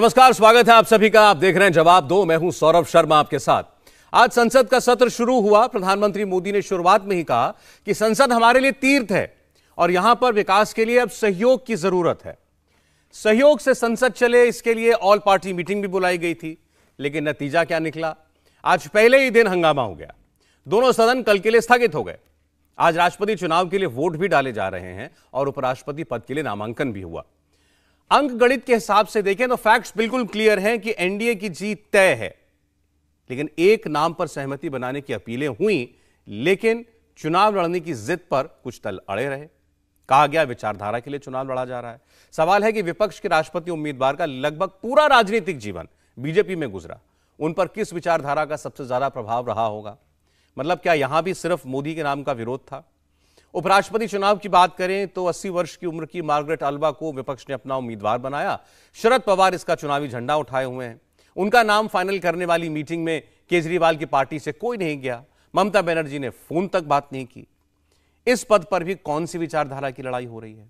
नमस्कार स्वागत है आप सभी का आप देख रहे हैं जवाब दो मैं हूं सौरभ शर्मा आपके साथ आज संसद का सत्र शुरू हुआ प्रधानमंत्री मोदी ने शुरुआत में ही कहा कि संसद हमारे लिए तीर्थ है और यहां पर विकास के लिए अब सहयोग की जरूरत है सहयोग से संसद चले इसके लिए ऑल पार्टी मीटिंग भी बुलाई गई थी लेकिन नतीजा क्या निकला आज पहले ही दिन हंगामा हो गया दोनों सदन कल के लिए स्थगित हो गए आज राष्ट्रपति चुनाव के लिए वोट भी डाले जा रहे हैं और उपराष्ट्रपति पद के लिए नामांकन भी हुआ अंक गणित के हिसाब से देखें तो फैक्ट्स बिल्कुल क्लियर हैं कि एनडीए की जीत तय है लेकिन एक नाम पर सहमति बनाने की अपीलें हुई लेकिन चुनाव लड़ने की जिद पर कुछ दल अड़े रहे कहा गया विचारधारा के लिए चुनाव लड़ा जा रहा है सवाल है कि विपक्ष के राष्ट्रपति उम्मीदवार का लगभग पूरा राजनीतिक जीवन बीजेपी में गुजरा उन पर किस विचारधारा का सबसे ज्यादा प्रभाव रहा होगा मतलब क्या यहां भी सिर्फ मोदी के नाम का विरोध था उपराष्ट्रपति चुनाव की बात करें तो 80 वर्ष की उम्र की मार्गरेट अल्बा को विपक्ष ने अपना उम्मीदवार बनाया शरद पवार इसका चुनावी झंडा उठाए हुए हैं उनका नाम फाइनल करने वाली मीटिंग में केजरीवाल की पार्टी से कोई नहीं गया ममता बनर्जी ने फोन तक बात नहीं की इस पद पर भी कौन सी विचारधारा की लड़ाई हो रही है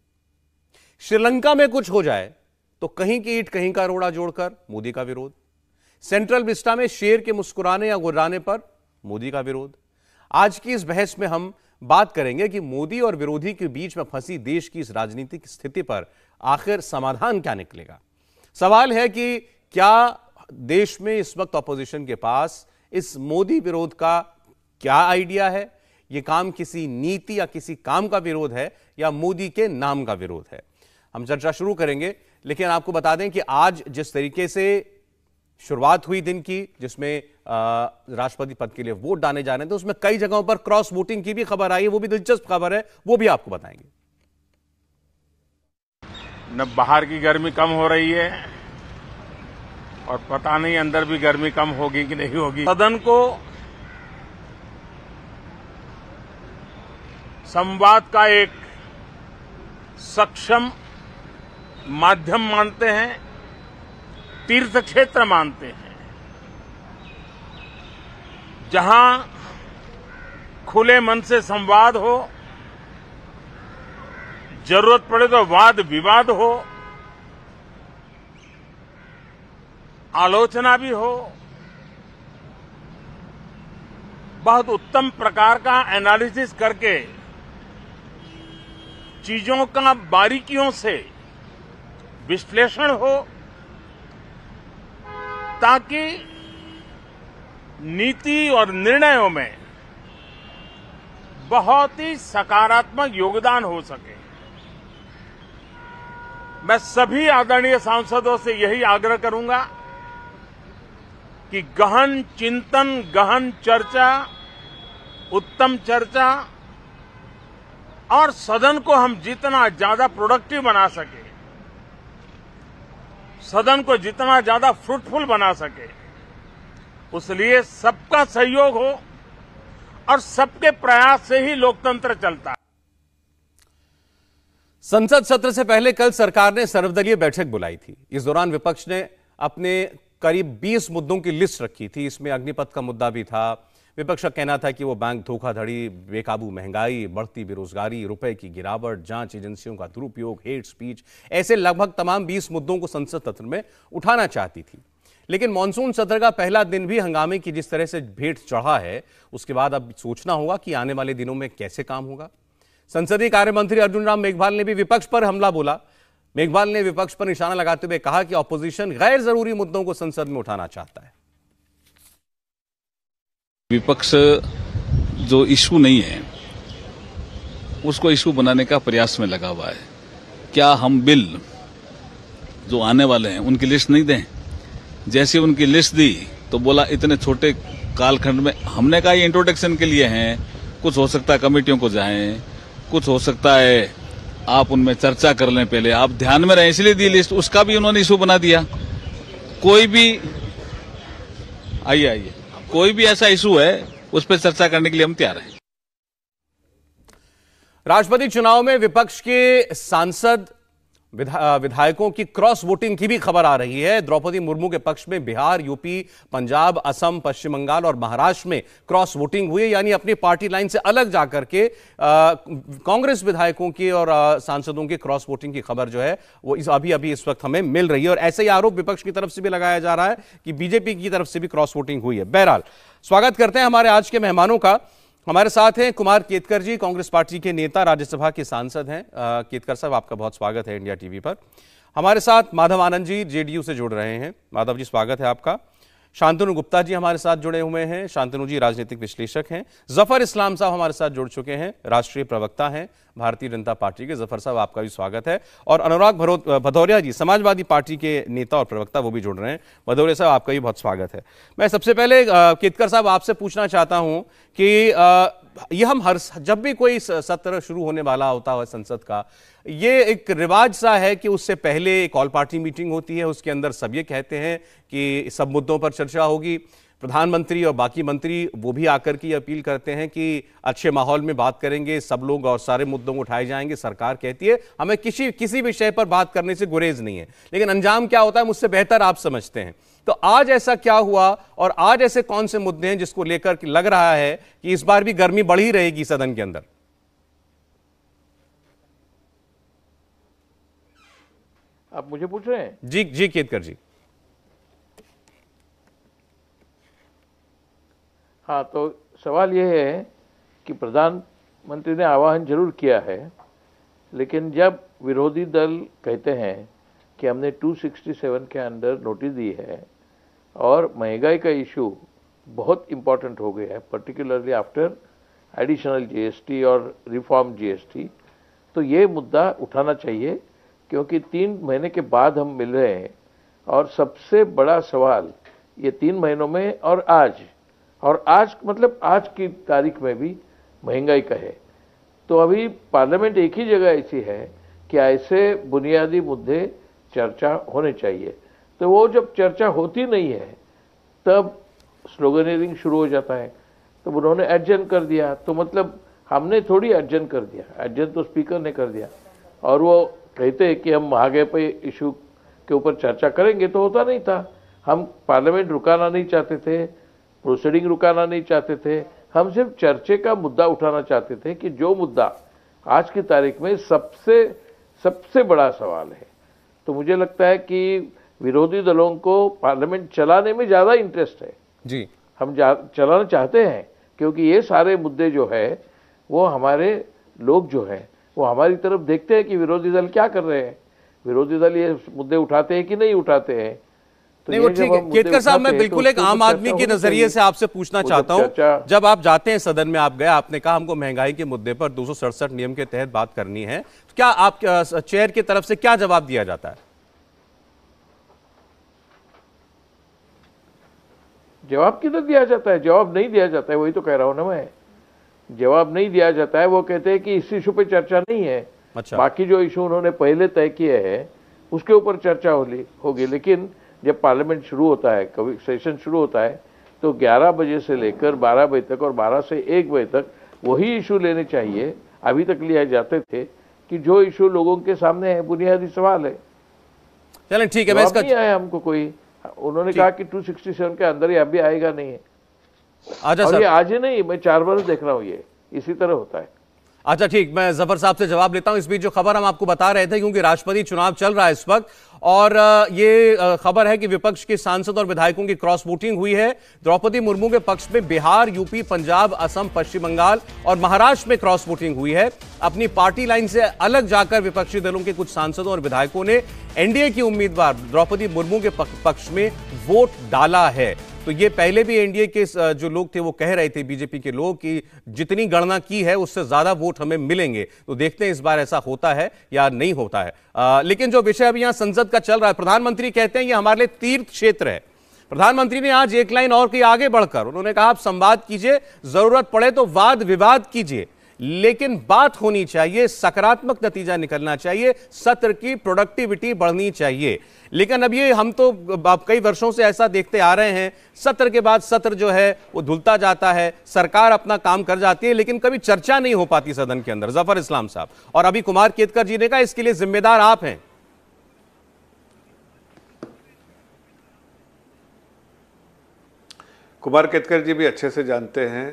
श्रीलंका में कुछ हो जाए तो कहीं की ईट कहीं का रोड़ा जोड़कर मोदी का विरोध सेंट्रल विस्टा में शेर के मुस्कुराने या गुर्राने पर मोदी का विरोध आज की इस बहस में हम बात करेंगे कि मोदी और विरोधी के बीच में फंसी देश की इस राजनीतिक स्थिति पर आखिर समाधान क्या निकलेगा सवाल है कि क्या देश में इस वक्त ऑपोजिशन के पास इस मोदी विरोध का क्या आइडिया है यह काम किसी नीति या किसी काम का विरोध है या मोदी के नाम का विरोध है हम चर्चा शुरू करेंगे लेकिन आपको बता दें कि आज जिस तरीके से शुरुआत हुई दिन की जिसमें राष्ट्रपति पद के लिए वोट डाले जा रहे थे तो उसमें कई जगहों पर क्रॉस वोटिंग की भी खबर आई है वो भी दिलचस्प खबर है वो भी आपको बताएंगे न बाहर की गर्मी कम हो रही है और पता नहीं अंदर भी गर्मी कम होगी कि नहीं होगी सदन को संवाद का एक सक्षम माध्यम मानते हैं तीर्थ क्षेत्र मानते हैं जहां खुले मन से संवाद हो जरूरत पड़े तो वाद विवाद हो आलोचना भी हो बहुत उत्तम प्रकार का एनालिसिस करके चीजों का बारीकियों से विश्लेषण हो ताकि नीति और निर्णयों में बहुत ही सकारात्मक योगदान हो सके मैं सभी आदरणीय सांसदों से यही आग्रह करूंगा कि गहन चिंतन गहन चर्चा उत्तम चर्चा और सदन को हम जितना ज्यादा प्रोडक्टिव बना सके सदन को जितना ज्यादा फ्रूटफुल बना सके उस लिए सबका सहयोग हो और सबके प्रयास से ही लोकतंत्र चलता है संसद सत्र से पहले कल सरकार ने सर्वदलीय बैठक बुलाई थी इस दौरान विपक्ष ने अपने करीब 20 मुद्दों की लिस्ट रखी थी इसमें अग्निपथ का मुद्दा भी था विपक्ष का कहना था कि वो बैंक धोखाधड़ी बेकाबू महंगाई बढ़ती बेरोजगारी रुपए की गिरावट जांच एजेंसियों का दुरुपयोग हेट स्पीच ऐसे लगभग तमाम 20 मुद्दों को संसद सत्र में उठाना चाहती थी लेकिन मानसून सत्र का पहला दिन भी हंगामे की जिस तरह से भेंट चढ़ा है उसके बाद अब सोचना होगा कि आने वाले दिनों में कैसे काम होगा संसदीय कार्य मंत्री अर्जुन राम मेघवाल ने भी विपक्ष पर हमला बोला मेघवाल ने विपक्ष पर निशाना लगाते हुए कहा कि ऑपोजिशन गैर जरूरी मुद्दों को संसद में उठाना चाहता है विपक्ष जो इशू नहीं है उसको इशू बनाने का प्रयास में लगा हुआ है क्या हम बिल जो आने वाले हैं उनकी लिस्ट नहीं दें जैसे उनकी लिस्ट दी तो बोला इतने छोटे कालखंड में हमने कहा ये इंट्रोडक्शन के लिए हैं कुछ हो सकता है कमेटियों को जाएं कुछ हो सकता है आप उनमें चर्चा कर लें पहले आप ध्यान में रहें इसलिए दी लिस्ट उसका भी उन्होंने इशू बना दिया कोई भी आइए आइए कोई भी ऐसा इशू है उस पर चर्चा करने के लिए हम तैयार हैं राष्ट्रपति चुनाव में विपक्ष के सांसद विधा, विधायकों की क्रॉस वोटिंग की भी खबर आ रही है द्रौपदी मुर्मू के पक्ष में बिहार यूपी पंजाब असम पश्चिम बंगाल और महाराष्ट्र में क्रॉस वोटिंग हुई यानी अपनी पार्टी लाइन से अलग जाकर के कांग्रेस विधायकों की और आ, सांसदों की क्रॉस वोटिंग की खबर जो है वो इस अभी अभी इस वक्त हमें मिल रही है और ऐसे ही आरोप विपक्ष की तरफ से भी लगाया जा रहा है कि बीजेपी की तरफ से भी क्रॉस वोटिंग हुई है बहरहाल स्वागत करते हैं हमारे आज के मेहमानों का हमारे साथ हैं कुमार केतकर जी कांग्रेस पार्टी के नेता राज्यसभा के सांसद हैं केतकर साहब आपका बहुत स्वागत है इंडिया टीवी पर हमारे साथ माधव आनंद जी जेडीयू से जुड़ रहे हैं माधव जी स्वागत है आपका शांतनु गुप्ता जी हमारे साथ जुड़े हुए हैं शांतनु जी राजनीतिक विश्लेषक हैं जफर इस्लाम साहब हमारे साथ जुड़ चुके हैं राष्ट्रीय प्रवक्ता हैं भारतीय जनता पार्टी के जफर साहब आपका भी स्वागत है और अनुराग भदौरिया जी समाजवादी पार्टी के नेता और प्रवक्ता वो भी जुड़ रहे हैं भदौरिया साहब आपका भी बहुत स्वागत है मैं सबसे पहले केतकर साहब आपसे पूछना चाहता हूँ कि ये हम हर जब भी कोई सत्र शुरू होने वाला होता है संसद का ये एक रिवाज सा है कि उससे पहले एक ऑल पार्टी मीटिंग होती है उसके अंदर सब ये कहते हैं कि सब मुद्दों पर चर्चा होगी प्रधानमंत्री और बाकी मंत्री वो भी आकर की अपील करते हैं कि अच्छे माहौल में बात करेंगे सब लोग और सारे मुद्दों को उठाए जाएंगे सरकार कहती है हमें किसी किसी विषय पर बात करने से गुरेज नहीं है लेकिन अंजाम क्या होता है मुझसे बेहतर आप समझते हैं तो आज ऐसा क्या हुआ और आज ऐसे कौन से मुद्दे हैं जिसको लेकर लग रहा है कि इस बार भी गर्मी बढ़ी रहेगी सदन के अंदर आप मुझे पूछ रहे हैं जी जी केतकर जी हाँ तो सवाल यह है कि प्रधानमंत्री ने आह्वान जरूर किया है लेकिन जब विरोधी दल कहते हैं कि हमने 267 के अंदर नोटिस दी है और महंगाई का इशू बहुत इम्पॉर्टेंट हो गया है पर्टिकुलरली आफ्टर एडिशनल जीएसटी और रिफॉर्म जीएसटी तो ये मुद्दा उठाना चाहिए क्योंकि तीन महीने के बाद हम मिल रहे हैं और सबसे बड़ा सवाल ये तीन महीनों में और आज और आज मतलब आज की तारीख में भी महंगाई का है तो अभी पार्लियामेंट एक ही जगह ऐसी है कि ऐसे बुनियादी मुद्दे चर्चा होने चाहिए तो वो जब चर्चा होती नहीं है तब स्लोगनेरिंग शुरू हो जाता है तो उन्होंने अर्जन कर दिया तो मतलब हमने थोड़ी अर्जन कर दिया अर्जन तो स्पीकर ने कर दिया और वो कहते हैं कि हम महागे पे इशू के ऊपर चर्चा करेंगे तो होता नहीं था हम पार्लियामेंट रुकाना नहीं चाहते थे प्रोसीडिंग रुकाना नहीं चाहते थे हम सिर्फ चर्चे का मुद्दा उठाना चाहते थे कि जो मुद्दा आज की तारीख में सबसे सबसे बड़ा सवाल है तो मुझे लगता है कि विरोधी दलों को पार्लियामेंट चलाने में ज़्यादा इंटरेस्ट है जी हम चलाना चाहते हैं क्योंकि ये सारे मुद्दे जो है वो हमारे लोग जो है वो हमारी तरफ देखते हैं कि विरोधी दल क्या कर रहे हैं विरोधी दल ये मुद्दे उठाते हैं कि नहीं उठाते हैं तो नहीं वो ठीक है केतकर साहब मैं बिल्कुल तो एक आम आदमी के नजरिए से आपसे पूछना चाहता हूँ जब आप जाते हैं सदन में आप गए आपने कहा हमको महंगाई के मुद्दे पर दो नियम के तहत बात करनी है तो क्या आप चेयर की तरफ से क्या जवाब दिया जाता है जवाब किधर दिया जाता है जवाब नहीं दिया जाता है वही तो कह रहा हूँ ना मैं जवाब नहीं दिया जाता है वो कहते हैं कि इस इशू पे चर्चा नहीं है अच्छा। बाकी जो इशू उन्होंने पहले तय किए हैं उसके ऊपर चर्चा होगी हो लेकिन जब पार्लियामेंट शुरू होता है कभी सेशन शुरू होता है तो 11 बजे से लेकर 12 बजे तक और 12 से 1 बजे तक वही इशू लेने चाहिए अभी तक लिए जाते थे कि जो इशू लोगों के सामने है बुनियादी सवाल है चलें ठीक है मैं इसका नहीं आया हमको कोई उन्होंने कहा कि 267 के अंदर ही अभी आएगा नहीं है अच्छा, और ये आज ही नहीं मैं चार बरस देख रहा हूँ ये इसी तरह होता है अच्छा ठीक मैं जफर साहब से जवाब लेता हूं इस बीच जो खबर हम आपको बता रहे थे क्योंकि राष्ट्रपति चुनाव चल रहा है इस वक्त और ये खबर है कि विपक्ष के सांसद और विधायकों की क्रॉस वोटिंग हुई है द्रौपदी मुर्मू के पक्ष में बिहार यूपी पंजाब असम पश्चिम बंगाल और महाराष्ट्र में क्रॉस वोटिंग हुई है अपनी पार्टी लाइन से अलग जाकर विपक्षी दलों के कुछ सांसदों और विधायकों ने एनडीए की उम्मीदवार द्रौपदी मुर्मू के पक्ष में वोट डाला है तो ये पहले भी एनडीए के जो लोग थे वो कह रहे थे बीजेपी के लोग कि जितनी गणना की है उससे ज्यादा वोट हमें मिलेंगे तो देखते हैं इस बार ऐसा होता है या नहीं होता है आ, लेकिन जो विषय अभी यहां संसद का चल रहा है प्रधानमंत्री कहते हैं ये हमारे लिए तीर्थ क्षेत्र है प्रधानमंत्री ने आज एक लाइन और की आगे बढ़कर उन्होंने कहा आप संवाद कीजिए जरूरत पड़े तो वाद विवाद कीजिए लेकिन बात होनी चाहिए सकारात्मक नतीजा निकलना चाहिए सत्र की प्रोडक्टिविटी बढ़नी चाहिए लेकिन अब ये हम तो अब कई वर्षों से ऐसा देखते आ रहे हैं सत्र के बाद सत्र जो है वो धुलता जाता है सरकार अपना काम कर जाती है लेकिन कभी चर्चा नहीं हो पाती सदन के अंदर जफर इस्लाम साहब और अभी कुमार केतकर जी ने कहा इसके लिए जिम्मेदार आप हैं कुमार केतकर जी भी अच्छे से जानते हैं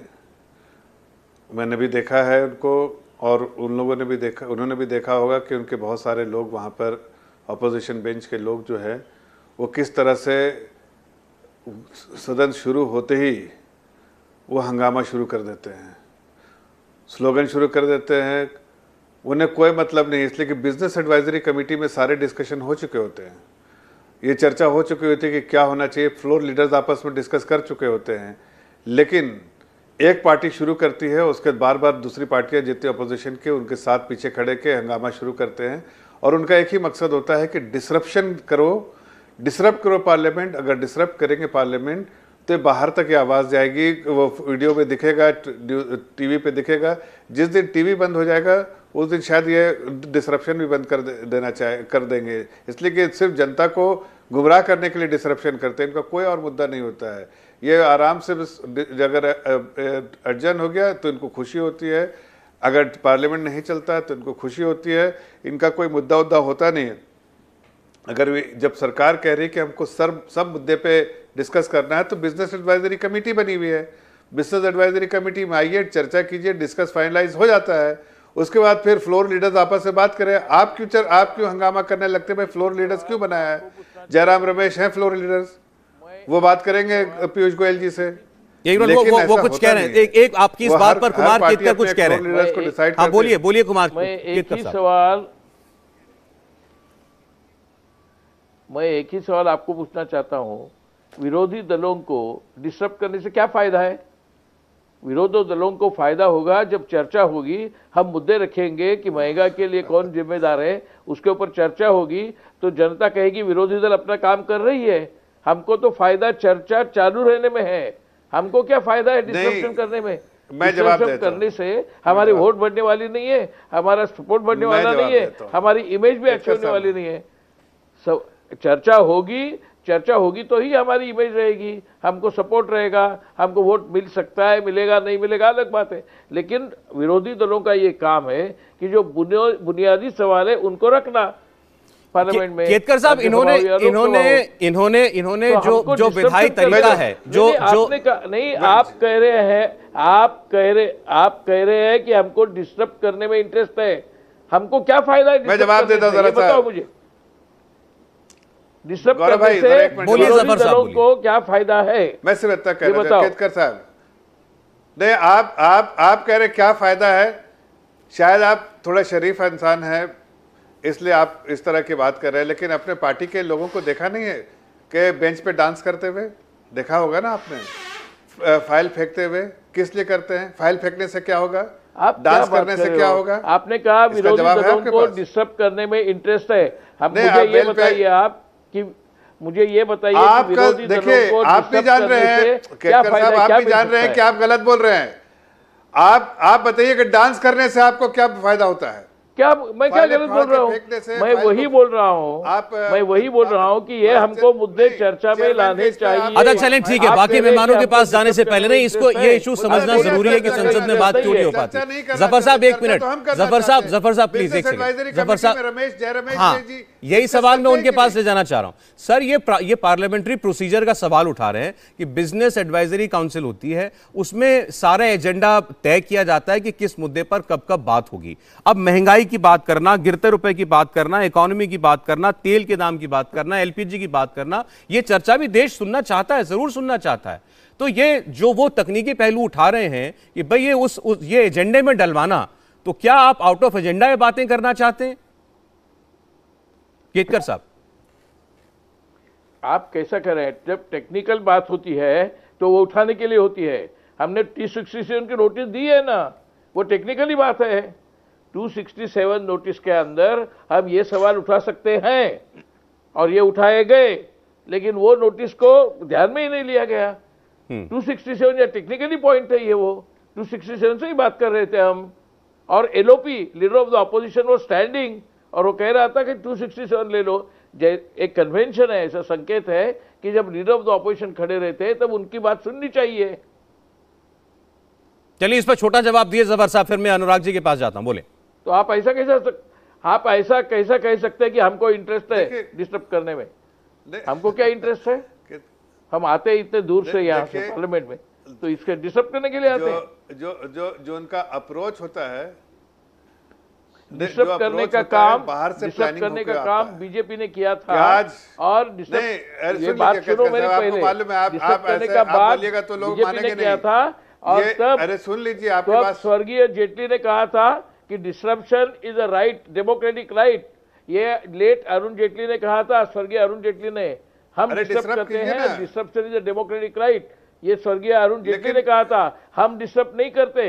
मैंने भी देखा है उनको और उन लोगों ने भी देखा उन्होंने भी देखा होगा कि उनके बहुत सारे लोग वहाँ पर अपोजिशन बेंच के लोग जो है वो किस तरह से सदन शुरू होते ही वो हंगामा शुरू कर देते हैं स्लोगन शुरू कर देते हैं उन्हें कोई मतलब नहीं इसलिए कि बिज़नेस एडवाइजरी कमेटी में सारे डिस्कशन हो चुके होते हैं ये चर्चा हो चुकी होती है कि क्या होना चाहिए फ्लोर लीडर्स आपस में डिस्कस कर चुके होते हैं लेकिन एक पार्टी शुरू करती है उसके बार बार दूसरी पार्टियां जितने अपोजिशन के उनके साथ पीछे खड़े के हंगामा शुरू करते हैं और उनका एक ही मकसद होता है कि डिसरप्शन करो डिसरप्ट करो पार्लियामेंट अगर डिसरप्ट करेंगे पार्लियामेंट तो बाहर तक ये आवाज़ जाएगी वो वीडियो में दिखेगा टीवी पे दिखेगा जिस दिन टीवी बंद हो जाएगा उस दिन शायद ये डिसरप्शन भी बंद कर देना चाहे कर देंगे इसलिए कि सिर्फ जनता को गुमराह करने के लिए डिसरप्शन करते हैं इनका कोई और मुद्दा नहीं होता है ये आराम से बस अगर अर्जन हो गया तो इनको खुशी होती है अगर पार्लियामेंट नहीं चलता तो इनको खुशी होती है इनका कोई मुद्दा उद्दा होता नहीं है अगर जब सरकार कह रही है कि हमको सर सब मुद्दे पे डिस्कस करना है तो बिजनेस एडवाइजरी कमेटी बनी हुई है बिजनेस एडवाइजरी कमेटी में आइए चर्चा कीजिए डिस्कस फाइनलाइज हो जाता है उसके बाद फिर फ्लोर लीडर्स आपस में बात करें आप क्यों चर, आप क्यों हंगामा करने लगते भाई फ्लोर लीडर्स क्यों बनाया है जयराम रमेश हैं फ्लोर लीडर्स वो बात करेंगे पीयूष गोयल जी से एक वो, वो, वो कुछ कह रहे हैं एक, एक आपकी इस बात पर कुमार केतकर कुछ कह रहे हाँ, हैं बोलिए बोलिए कुमार एक ही सवाल मैं एक ही सवाल आपको पूछना चाहता हूं विरोधी दलों को डिस्टर्ब करने से क्या फायदा है विरोधी दलों को फायदा होगा जब चर्चा होगी हम मुद्दे रखेंगे कि महंगा के लिए कौन जिम्मेदार है उसके ऊपर चर्चा होगी तो जनता कहेगी विरोधी दल अपना काम कर रही है हमको तो फायदा चर्चा चालू रहने में है हमको क्या फायदा है डिस्कशन करने में मैं जवाब देता करने से हमारी वोट बढ़ने वाली नहीं है हमारा सपोर्ट बढ़ने वाला नहीं है हमारी इमेज भी अच्छा अच्छी होने वाली नहीं है सब चर्चा होगी चर्चा होगी तो ही हमारी इमेज रहेगी हमको सपोर्ट रहेगा हमको वोट मिल सकता है मिलेगा नहीं मिलेगा अलग बात है लेकिन विरोधी दलों का ये काम है कि जो बुनियादी सवाल है उनको रखना पार्लियामेंट में केतकर साहब तो- इन्होंने इन्होंने इन्होंने तो इन्होंने जो जो विधायी तरीका है जो जो नहीं आप कह रहे हैं आप कह रहे आप कह रहे हैं कि हमको डिस्टर्ब करने में इंटरेस्ट है हमको क्या फायदा है मैं जवाब देता बताओ मुझे डिस्टर्ब करने से बोलिए जफर साहब को क्या फायदा है मैं सिर्फ इतना कह रहा केतकर साहब नहीं आप आप आप कह रहे क्या फायदा है शायद आप थोड़ा शरीफ इंसान हैं इसलिए आप इस तरह की बात कर रहे हैं लेकिन अपने पार्टी के लोगों को देखा नहीं है कि बेंच पे डांस करते हुए देखा होगा ना आपने फाइल फेंकते हुए किस लिए करते हैं फाइल फेंकने से क्या होगा आप डांस करने से क्या होगा आपने कहा विरोधी को डिस्टर्ब करने में इंटरेस्ट है हम मुझे ये बताइए आप कि मुझे ये बताइए आप देखिए आप भी जान रहे हैं आप भी जान रहे हैं कि आप गलत बोल रहे हैं आप आप बताइए कि डांस करने से आपको क्या फायदा होता है क्या मैं क्या गलत बोल रहा हूँ मैं वही बोल रहा हूँ मैं वही बोल रहा हूँ कि ये हमको मुद्दे चर्चा में लाने चाहिए अच्छा चलें ठीक है बाकी मेहमानों के पास जाने से पहले नहीं इसको ये इशू समझना जरूरी है कि संसद में बात क्यों नहीं हो पाती जफर साहब एक मिनट तो जफर साहब जफर साहब प्लीज एक सेकंड जफर साहब रमेश जय हाँ यही सवाल मैं उनके पास ले जाना चाह रहा हूँ सर ये ये पार्लियामेंट्री प्रोसीजर का सवाल उठा रहे हैं कि बिजनेस एडवाइजरी काउंसिल होती है उसमें सारा एजेंडा तय किया जाता है कि किस मुद्दे पर कब कब बात होगी अब महंगाई महंगाई की बात करना गिरते रुपए की बात करना इकोनॉमी की बात करना तेल के दाम की बात करना एलपीजी की बात करना यह चर्चा भी देश सुनना चाहता है जरूर सुनना चाहता है तो ये जो वो तकनीकी पहलू उठा रहे हैं कि भाई ये उस, उस ये एजेंडे में डलवाना तो क्या आप आउट ऑफ एजेंडा में बातें करना चाहते हैं केतकर साहब आप कैसा कर रहे हैं जब टेक्निकल बात होती है तो वो उठाने के लिए होती है हमने टी सिक्सटी सेवन की नोटिस दी है ना वो टेक्निकली बात है 267 नोटिस के अंदर हम ये सवाल उठा सकते हैं और ये उठाए गए लेकिन वो नोटिस को ध्यान में ही नहीं लिया गया 267 या टेक्निकली पॉइंट है ये वो 267 से ही बात कर रहे थे हम और LOP leader of the opposition वो स्टैंडिंग और वो कह रहा था कि 267 ले लो एक कन्वेंशन है ऐसा संकेत है कि जब लीडर ऑफ द अपोजिशन खड़े रहते हैं तब उनकी बात सुननी चाहिए चलिए इस पर छोटा जवाब दिए जबर साहब फिर मैं अनुराग जी के पास जाता हूं बोले तो आप ऐसा कैसा सक, आप ऐसा कैसा कह सकते हैं कि हमको इंटरेस्ट है डिस्टर्ब करने में हमको क्या इंटरेस्ट है हम आते इतने दूर से यहाँ से पार्लियामेंट में तो इसके डिस्टर्ब करने के लिए आते हैं जो जो जो उनका अप्रोच होता है डिस्टर्ब करने का काम बाहर से डिस्टर्ब करने का काम बीजेपी ने किया था आज और डिस्टर्ब करने का बात बीजेपी तो ने किया था और सब अरे सुन लीजिए आपके तो स्वर्गीय जेटली ने कहा था कि disruption is a right democratic right ये लेट अरुण जेटली ने कहा था स्वर्गीय अरुण जेटली ने हम डिस्टर्ब करते हैं disruption is a democratic right ये स्वर्गीय अरुण जेटली ने कहा था हम डिस्टर्ब नहीं करते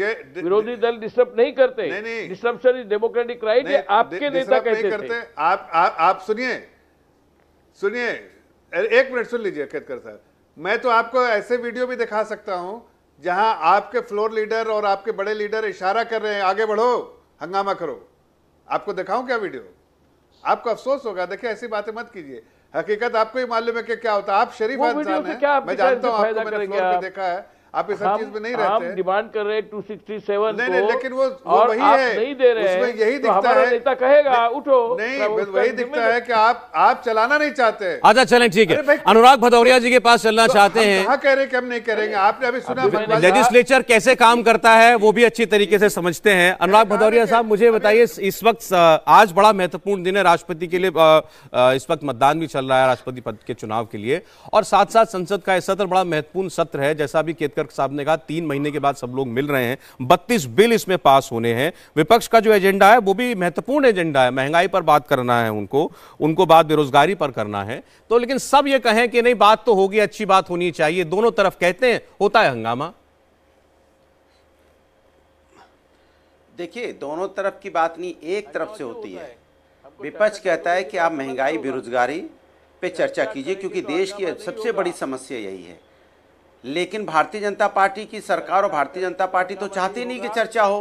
ये विरोधी दल डिस्टर्ब नहीं करते डिस्ट्रप्शन इज डेमोक्रेटिक राइट ये आपके नेता कहते करते आप आप आप सुनिए सुनिए एक मिनट सुन लीजिए खेतकर साहब मैं तो आपको ऐसे वीडियो भी दिखा सकता हूं जहां आपके फ्लोर लीडर और आपके बड़े लीडर इशारा कर रहे हैं आगे बढ़ो हंगामा करो आपको दिखाऊं क्या वीडियो आपको अफसोस होगा देखिए ऐसी बातें मत कीजिए हकीकत आपको ही मालूम है कि क्या होता है आप शरीफ इंसान हैं मैं जानता हूं आपको मैंने फ्लोर पे देखा है आप इस चीज में नहीं रहते डिमांड कर रहे टू सिक्सटी सेवन नहीं नहीं लेकिन वो, वो वही है नहीं दे रहे उसमें यही तो दिखता तो है नेता कहेगा उठो नहीं वही दिखता है कि आप आप चलाना नहीं चाहते अच्छा चलें ठीक है अनुराग भदौरिया जी के पास चलना तो चाहते हैं कह रहे कि हम नहीं करेंगे आपने अभी सुना लेजिस्लेचर कैसे काम करता है वो भी अच्छी तरीके से समझते हैं अनुराग भदौरिया साहब मुझे बताइए इस वक्त आज बड़ा महत्वपूर्ण दिन है राष्ट्रपति के लिए इस वक्त मतदान भी चल रहा है राष्ट्रपति पद के चुनाव के लिए और साथ साथ संसद का यह सत्र बड़ा महत्वपूर्ण सत्र है जैसा भी केतकर गर्ग साहब ने कहा तीन महीने के बाद सब लोग मिल रहे हैं बत्तीस बिल इसमें पास होने हैं विपक्ष का जो एजेंडा है वो भी महत्वपूर्ण एजेंडा है महंगाई पर बात करना है उनको उनको बात बेरोजगारी पर करना है तो लेकिन सब ये कहें कि नहीं बात तो होगी अच्छी बात होनी चाहिए दोनों तरफ कहते हैं होता है हंगामा देखिए दोनों तरफ की बात नहीं एक तरफ से होती है विपक्ष कहता है कि आप महंगाई बेरोजगारी पे चर्चा कीजिए क्योंकि देश की सबसे बड़ी समस्या यही है लेकिन भारतीय जनता पार्टी की सरकार और भारतीय जनता पार्टी तो चाहती नहीं कि चर्चा हो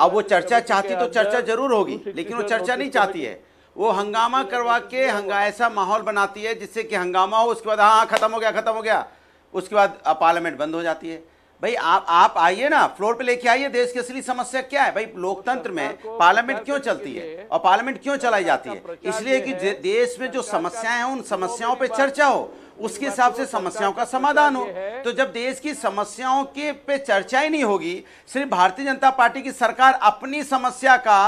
अब वो चर्चा चाहती तो चर्चा जरूर होगी लेकिन वो चर्चा नहीं चाहती है वो हंगामा करवा के हंगा ऐसा माहौल बनाती है जिससे कि हंगामा हो उसके बाद हाँ, हाँ खत्म हो गया खत्म हो गया उसके बाद पार्लियामेंट बंद हो जाती है भाई आप आप आइए ना फ्लोर पे लेके आइए देश की असली समस्या क्या है भाई लोकतंत्र में पार्लियामेंट क्यों चलती है और पार्लियामेंट क्यों चलाई जाती है इसलिए कि देश में जो समस्याएं हैं उन समस्याओं पे चर्चा हो उसके हिसाब से समस्याओं का समाधान हो तो, तो जब देश की समस्याओं के पे चर्चा ही नहीं होगी सिर्फ भारतीय जनता पार्टी की सरकार अपनी समस्या का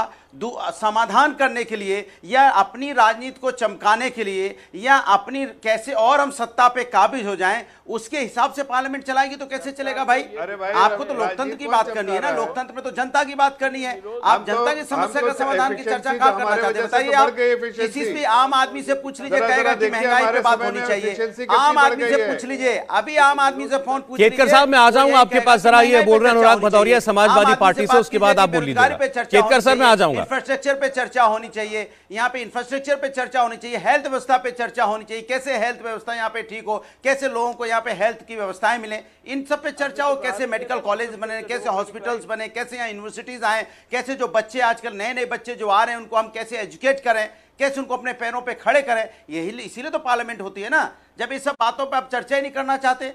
समाधान करने के लिए या अपनी राजनीति को चमकाने के लिए या अपनी कैसे और हम सत्ता पे काबिज हो जाएं उसके हिसाब से पार्लियामेंट चलाएगी तो कैसे अच्छा, चलेगा भाई अरे भाई आपको तो लोकतंत्र की बात करनी है ना लोकतंत्र में तो जनता की बात करनी है आप तो- जनता की समस्या तो का समाधान की चर्चा कहा करना चाहते हैं बताइए आप किसी भी आम आदमी से पूछ लीजिए कहेगा कि महंगाई पे बात होनी चाहिए आम आदमी से पूछ लीजिए अभी आम आदमी से फोन पूछ केतकर साहब मैं आ तो जाऊंगा आपके पास जरा तो ये बोल रहे हैं अनुराग भदौरिया समाजवादी पार्टी से उसके बाद आप बोल लीजिए केतकर सर मैं आ जाऊंगा इंफ्रास्ट्रक्चर पे चर्चा होनी चाहिए यहाँ पे इंफ्रास्ट्रक्चर पे चर्चा होनी चाहिए हेल्थ व्यवस्था पे चर्चा होनी चाहिए कैसे हेल्थ व्यवस्था यहाँ पे ठीक हो कैसे लोगों को यहाँ पे हेल्थ की व्यवस्थाएं मिले इन सब पे चर्चा हो कैसे मेडिकल कॉलेज बने कैसे हॉस्पिटल्स बने कैसे यहाँ यूनिवर्सिटीज आए कैसे जो बच्चे आजकल नए नए बच्चे जो आ रहे हैं उनको हम कैसे एजुकेट करें कैसे उनको अपने पैरों पे खड़े करें यही इसीलिए तो पार्लियामेंट होती है ना जब इस सब बातों पे आप चर्चा ही नहीं करना चाहते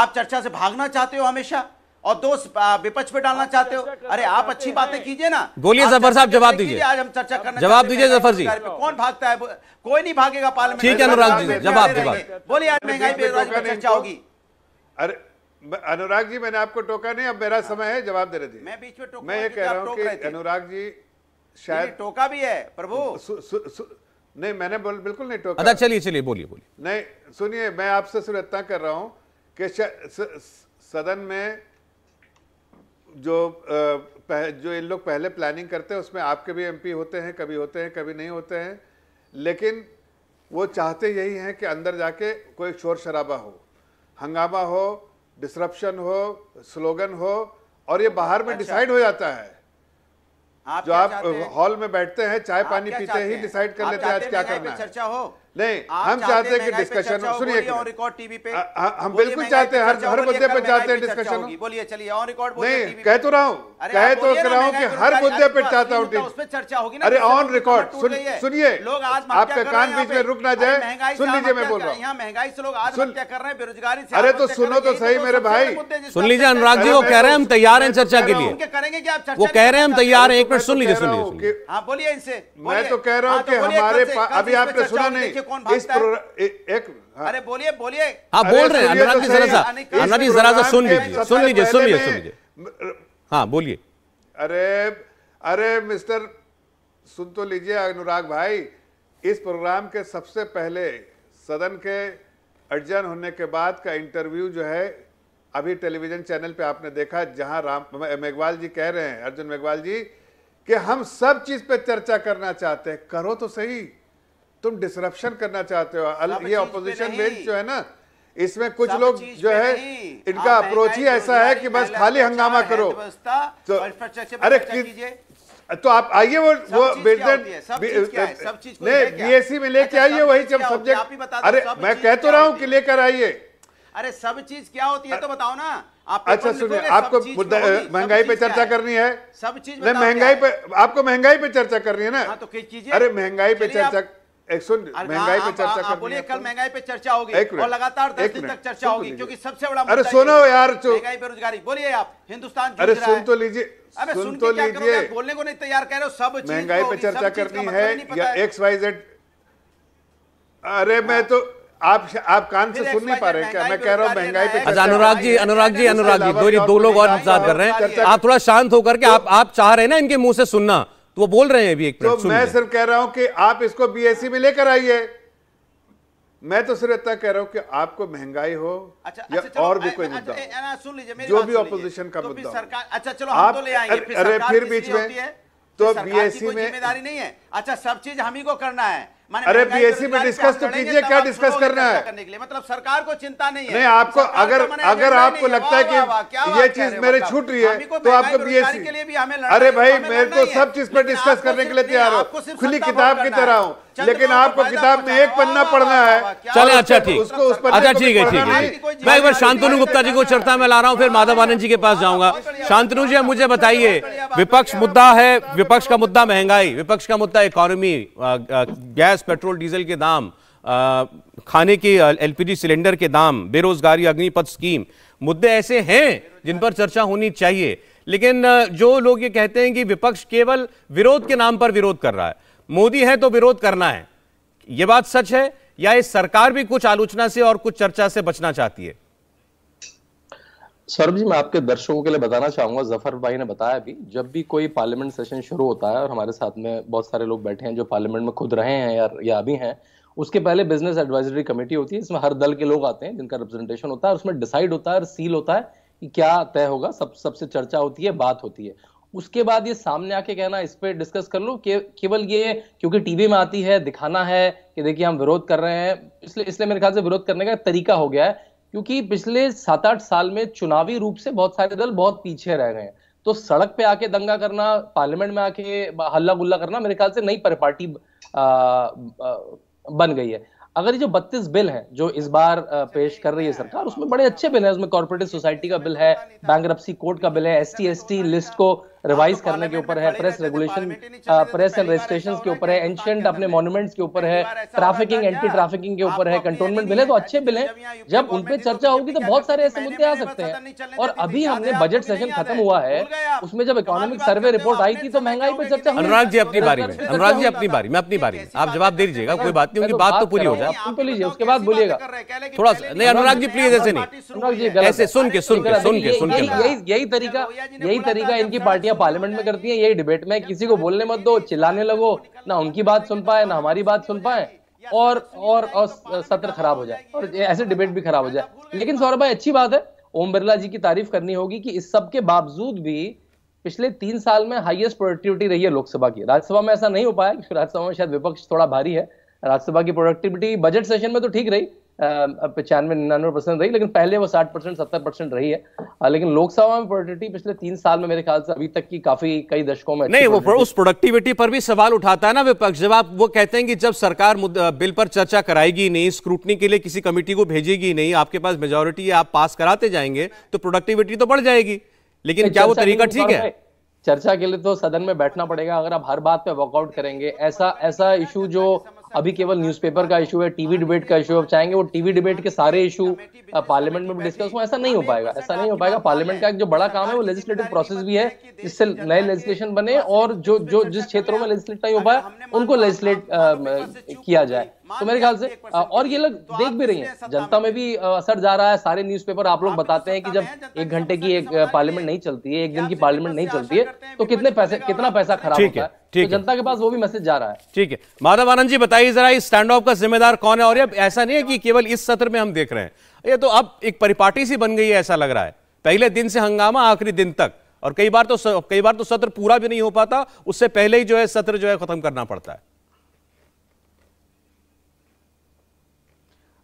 आप चर्चा से भागना चाहते हो हमेशा और दोष विपक्ष पे डालना चाहते हो अरे आप अच्छी बातें कीजिए ना बोलिए जफर साहब जवाब दीजिए आज हम चर्चा करना जवाब दीजिए जफर जी कौन भागता है कोई नहीं भागेगा पार्लियामेंट अनुराग जी जवाब बोलिए आज महंगाई पे चर्चा होगी अरे अनुराग जी मैंने आपको टोका नहीं अब मेरा समय है जवाब दे रहे मैं बीच में मैं ये कह रहा हूँ अनुराग जी शायद टोका भी है प्रभु सु, सु, सु, नहीं मैंने बोल, बिल्कुल नहीं टोका अच्छा चलिए चलिए बोलिए बोलिए नहीं सुनिए मैं आपसे सिर्फ इतना कर रहा हूं कि सदन में जो पह, जो इन लोग पहले प्लानिंग करते हैं उसमें आपके भी एमपी होते हैं कभी होते हैं कभी नहीं होते हैं लेकिन वो चाहते यही हैं कि अंदर जाके कोई शोर शराबा हो हंगामा हो डिसरप्शन हो स्लोगन हो और ये बाहर में डिसाइड अच्छा। हो जाता है आप जो आप हॉल में बैठते हैं चाय पानी पीते ही डिसाइड कर लेते हैं आज क्या करना है चर्चा हो नहीं हम चाहते हैं कि डिस्कशन सुनिए और रिकॉर्ड टीवी पे हाँ, हाँ, हम बिल्कुल चाहते हैं हर हर मुद्दे पे चाहते हैं डिस्कशन बोलिए चलिए ऑन रिकॉर्ड नहीं कह तो रहा हूँ कह तो रहा हूँ कि हर मुद्दे पे चाहता हूँ उस पर चर्चा होगी अरे ऑन रिकॉर्ड सुनिए लोग आपके कान बीच में रुक ना जाए सुन लीजिए मैं बोल रहा हूँ यहाँ महंगाई से लोग आत्महत्या कर रहे हैं बेरोजगारी से अरे तो सुनो तो सही तो मेरे भाई सुन लीजिए अनुराग जी वो कह रहे हैं हम तैयार हैं चर्चा के लिए करेंगे क्या आप वो कह रहे हैं हम तैयार हैं एक मिनट सुन लीजिए सुन लीजिए बोलिए इनसे मैं तो कह रहा हूँ कि हमारे अभी आपने सुना नहीं पीछे कौन भागता है एक हाँ। अरे बोलिए बोलिए हाँ बोल रहे हैं तो अनुराग जी जरा सा अनुराग जी जरा सा सुन लीजिए सुन लीजिए सुन लीजिए सुन लीजिए हाँ बोलिए अरे अरे मिस्टर सुन तो लीजिए अनुराग भाई इस प्रोग्राम के सबसे पहले सदन के अड़जन होने के बाद का इंटरव्यू जो है अभी टेलीविजन चैनल पे आपने देखा जहां राम मेघवाल जी कह रहे हैं अर्जुन मेघवाल जी कि हम सब चीज पे चर्चा करना चाहते हैं करो तो सही तुम डिसरप्शन करना चाहते हो ये ऑपोजिशन बेंच जो है ना इसमें कुछ लोग जो है इनका अप्रोच ही ऐसा है कि बस खाली अच्छा हंगामा करो तो अरे तो आप आइए वो वो नहीं सी में लेके अच्छा, आइए वही जब सब्जेक्ट अरे मैं कह तो रहा हूँ कि लेकर आइए अरे सब चीज क्या होती है तो बताओ ना आप अच्छा सुनिए आपको महंगाई पे चर्चा करनी है सब चीज महंगाई पे आपको महंगाई पे चर्चा करनी है ना हाँ, तो अरे महंगाई पे चर्चा एक सुन हाँ, महंगाई पे हाँ, चर्चा हाँ, कर बोलिए कल महंगाई पे चर्चा होगी और लगातार दस दिन तक चर्चा होगी तो क्योंकि सबसे बड़ा अरे सुनो यार महंगाई बेरोजगारी बोलिए आप हिंदुस्तान अरे सुन तो लीजिए अबे सुन तो लीजिए बोलने को नहीं तैयार कह रहे हो सब महंगाई तो पे चर्चा करनी है मतलब या एक्स वाई जेड अरे मैं तो आप आप कान से सुन नहीं पा रहे क्या मैं कह रहा हूँ महंगाई पे अच्छा अनुराग जी अनुराग जी अनुराग जी दो लोग और इंतजार कर रहे हैं आप थोड़ा शांत होकर के आप आप चाह रहे हैं ना इनके मुंह से सुनना तो वो बोल रहे हैं अभी एक तो मैं सिर्फ कह रहा हूं कि आप इसको बीएससी e में लेकर आइए मैं तो सिर्फ इतना कह रहा हूं कि आपको महंगाई हो अच्छा, या अच्छा, और भी कोई मुद्दा अच्छा, सुन लीजिए जो भी ऑपोजिशन का तो मुद्दा सरकार अच्छा चलो आप तो ले आएंगे अरे फिर बीच में तो सी e में जिम्मेदारी नहीं है अच्छा सब चीज हम ही को करना है अरे पीएससी में डिस्कस तो कीजिए क्या डिस्कस करना है करने के लिए मतलब सरकार को चिंता नहीं है नहीं आपको अगर अगर आपको लगता है कि ये चीज मेरे छूट रही है तो आपको पीएससी के लिए भी हमें अरे भाई मेरे को सब चीज पर डिस्कस करने के लिए तैयार हो खुली किताब की तरह हूँ लेकिन आपको किताब में एक पन्ना हाँ, पढ़ना है चले अच्छा ठीक अच्छा ठीक है ठीक है मैं एक बार शांतनु गुप्ता जी को चर्चा में ला रहा हूँ फिर माधव आनंद जी के पास हाँ, जाऊंगा हाँ, शांतनु जी मुझे बताइए विपक्ष मुद्दा है विपक्ष का मुद्दा महंगाई विपक्ष का मुद्दा इकोनॉमी गैस पेट्रोल डीजल के दाम खाने के एलपीजी सिलेंडर के दाम बेरोजगारी अग्निपथ स्कीम मुद्दे ऐसे हैं जिन पर चर्चा होनी चाहिए लेकिन जो लोग ये कहते हैं कि विपक्ष केवल विरोध के नाम पर विरोध कर रहा है मोदी है तो विरोध करना है यह बात सच है या इस सरकार भी कुछ आलोचना से और कुछ चर्चा से बचना चाहती है सौरभ जी मैं आपके दर्शकों के लिए बताना चाहूंगा जफर भाई ने बताया भी जब भी कोई पार्लियामेंट सेशन शुरू होता है और हमारे साथ में बहुत सारे लोग बैठे हैं जो पार्लियामेंट में खुद रहे हैं या, या अभी हैं उसके पहले बिजनेस एडवाइजरी कमेटी होती है इसमें हर दल के लोग आते हैं जिनका रिप्रेजेंटेशन होता है उसमें डिसाइड होता है और सील होता है कि क्या तय होगा सब सबसे चर्चा होती है बात होती है उसके बाद ये सामने आके कहना इस पर डिस्कस कर लो के, केवल ये क्योंकि टीवी में आती है दिखाना है कि देखिए हम विरोध कर रहे हैं इसलिए इसलिए मेरे ख्याल से विरोध करने का तरीका हो गया है क्योंकि पिछले सात आठ साल में चुनावी रूप से बहुत सारे दल बहुत पीछे रह गए हैं तो सड़क पे आके दंगा करना पार्लियामेंट में आके हल्ला गुल्ला करना मेरे ख्याल से नई पर पार्टी बन गई है अगर ये जो बत्तीस बिल हैं जो इस बार पेश कर रही है सरकार उसमें बड़े अच्छे बिल हैं उसमें कॉर्पोरेटिव सोसाइटी का बिल है बैंक कोर्ट का बिल है एस टी लिस्ट को हाँ, तो रिवाइज करने के ऊपर है प्रेस तो रेगुलेशन हाँ, तो प्रेस एंड रजिस्ट्रेशन के ऊपर है एंशियंट अपने मॉन्यूमेंट्स के ऊपर है ट्रैफिकिंग एंटी ट्रैफिकिंग के ऊपर है कंटोनमेंट बिल है तो अच्छे बिल है जब उन पर चर्चा होगी तो बहुत सारे ऐसे मुद्दे आ सकते हैं और अभी हमने बजट सेशन खत्म हुआ है उसमें जब इकोनॉमिक सर्वे रिपोर्ट आई थी तो महंगाई पर चर्चा अनुराग जी अपनी बारी में अनुराग जी अपनी बारी में अपनी बारी में आप जवाब दे दीजिएगा कोई बात नहीं उनकी बात तो पूरी हो जाए लीजिए उसके बाद बोलिएगा थोड़ा सा नहीं अनुराग जी प्लीज ऐसे नहीं अनुराग जी ऐसे सुन के सुन के सुन के सुन के यही यही तरीका यही तरीका इनकी पार्टी लड़कियां पार्लियामेंट में करती हैं यही डिबेट में किसी को बोलने मत दो चिल्लाने लगो ना उनकी बात सुन पाए ना हमारी बात सुन पाए और और, और सत्र खराब हो जाए और ऐसे डिबेट भी खराब हो जाए लेकिन सौरभ भाई अच्छी बात है ओम बिरला जी की तारीफ करनी होगी कि इस सब के बावजूद भी पिछले तीन साल में हाईएस्ट प्रोडक्टिविटी रही है लोकसभा की राज्यसभा में ऐसा नहीं हो पाया क्योंकि राज्यसभा में शायद विपक्ष थोड़ा भारी है राज्यसभा की प्रोडक्टिविटी बजट सेशन में तो ठीक रही पचानवे निन्यानवे परसेंट रही लेकिन पहले वो साठ परसेंट सत्तर परसेंट रही है लेकिन लोकसभा में प्रोडक्टिविटी पिछले तीन साल में मेरे ख्याल से अभी तक की काफी कई दशकों में नहीं वो उस प्रोडक्टिविटी पर भी सवाल उठाता है ना विपक्ष जब आप वो कहते हैं कि जब सरकार बिल पर चर्चा कराएगी नहीं स्क्रूटनी के लिए किसी कमेटी को भेजेगी नहीं आपके पास मेजोरिटी है आप पास कराते जाएंगे तो प्रोडक्टिविटी तो बढ़ जाएगी लेकिन क्या वो तरीका तो ठीक है चर्चा के लिए तो सदन में बैठना पड़ेगा अगर आप हर बात पे वॉकआउट करेंगे ऐसा ऐसा इशू जो अभी केवल न्यूज़पेपर का इशू है टीवी डिबेट का इशू है चाहेंगे वो टीवी डिबेट के सारे इशू पार्लियामेंट तो में डिस्कस हो ऐसा नहीं हो पाएगा ऐसा नहीं हो पाएगा पार्लियामेंट का एक जो बड़ा काम है वो लेजिस्लेटिव प्रोसेस भी है जिससे नए लेजिस्लेशन बने और जो जो जिस क्षेत्रों में लेजिस्लेट नहीं हो पाया उनको लेजिस्लेट किया जाए तो मेरे ख्याल से और ये लोग तो देख भी रही हैं जनता में भी असर जा रहा है सारे न्यूज़पेपर आप लोग बताते हैं कि जब एक घंटे की एक पार्लियामेंट नहीं चलती है एक दिन की पार्लियामेंट नहीं चलती है तो कितने पैसे कितना पैसा खराब होता है तो ठीक तो जनता के पास वो भी मैसेज जा रहा है ठीक है माधव आनंद जी बताइए जरा इस स्टैंड ऑफ का जिम्मेदार कौन है और ये ऐसा नहीं है कि केवल इस सत्र में हम देख रहे हैं ये तो अब एक परिपाटी सी बन गई है ऐसा लग रहा है पहले दिन से हंगामा आखिरी दिन तक और कई बार तो कई बार तो सत्र पूरा भी नहीं हो पाता उससे पहले ही जो है सत्र जो है खत्म करना पड़ता है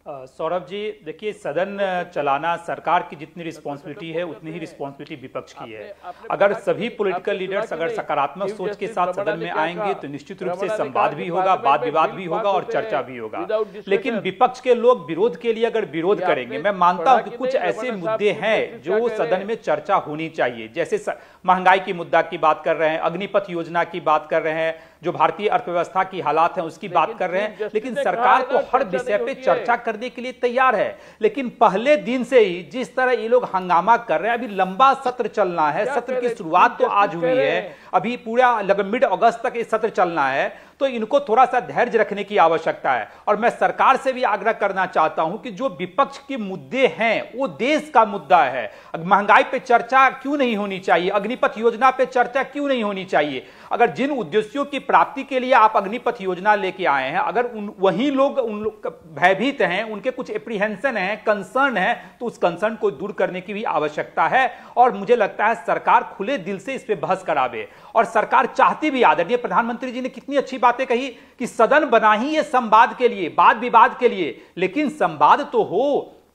सौरभ जी देखिए सदन चलाना सरकार की जितनी रिस्पॉन्सिबिलिटी है उतनी ही रिस्पॉन्सिबिलिटी विपक्ष की है अगर सभी पॉलिटिकल लीडर्स अगर सकारात्मक सोच के साथ सदन में आएंगे तो निश्चित रूप से संवाद भी होगा वाद विवाद भी होगा और चर्चा भी होगा लेकिन विपक्ष के लोग विरोध के लिए अगर विरोध करेंगे मैं मानता हूँ कि कुछ ऐसे मुद्दे हैं जो सदन में चर्चा होनी चाहिए जैसे महंगाई की मुद्दा की बात कर रहे हैं अग्निपथ योजना की बात कर रहे हैं जो भारतीय अर्थव्यवस्था की हालात है उसकी बात कर रहे हैं लेकिन सरकार तो हर विषय पे चर्चा करने के लिए तैयार है लेकिन पहले दिन से ही जिस तरह ये लोग हंगामा कर रहे हैं अभी लंबा सत्र चलना है सत्र की शुरुआत तो आज हुई है अभी पूरा मिड अगस्त तक ये सत्र चलना है तो इनको थोड़ा सा धैर्य रखने की आवश्यकता है और मैं सरकार से भी आग्रह करना चाहता हूं कि जो विपक्ष के मुद्दे हैं वो देश का मुद्दा है महंगाई पे चर्चा क्यों नहीं होनी चाहिए अग्निपथ योजना पे चर्चा क्यों नहीं होनी चाहिए अगर जिन उद्देश्यों की प्राप्ति के लिए आप अग्निपथ योजना लेके आए हैं अगर उन वही लोग उन लोग भयभीत हैं उनके कुछ एप्रीहेंशन है कंसर्न है तो उस कंसर्न को दूर करने की भी आवश्यकता है और मुझे लगता है सरकार खुले दिल से इस पर बहस करावे और सरकार चाहती भी आदरणीय प्रधानमंत्री जी ने कितनी अच्छी बातें कही कि सदन बना ही है संवाद के लिए वाद विवाद के लिए लेकिन संवाद तो हो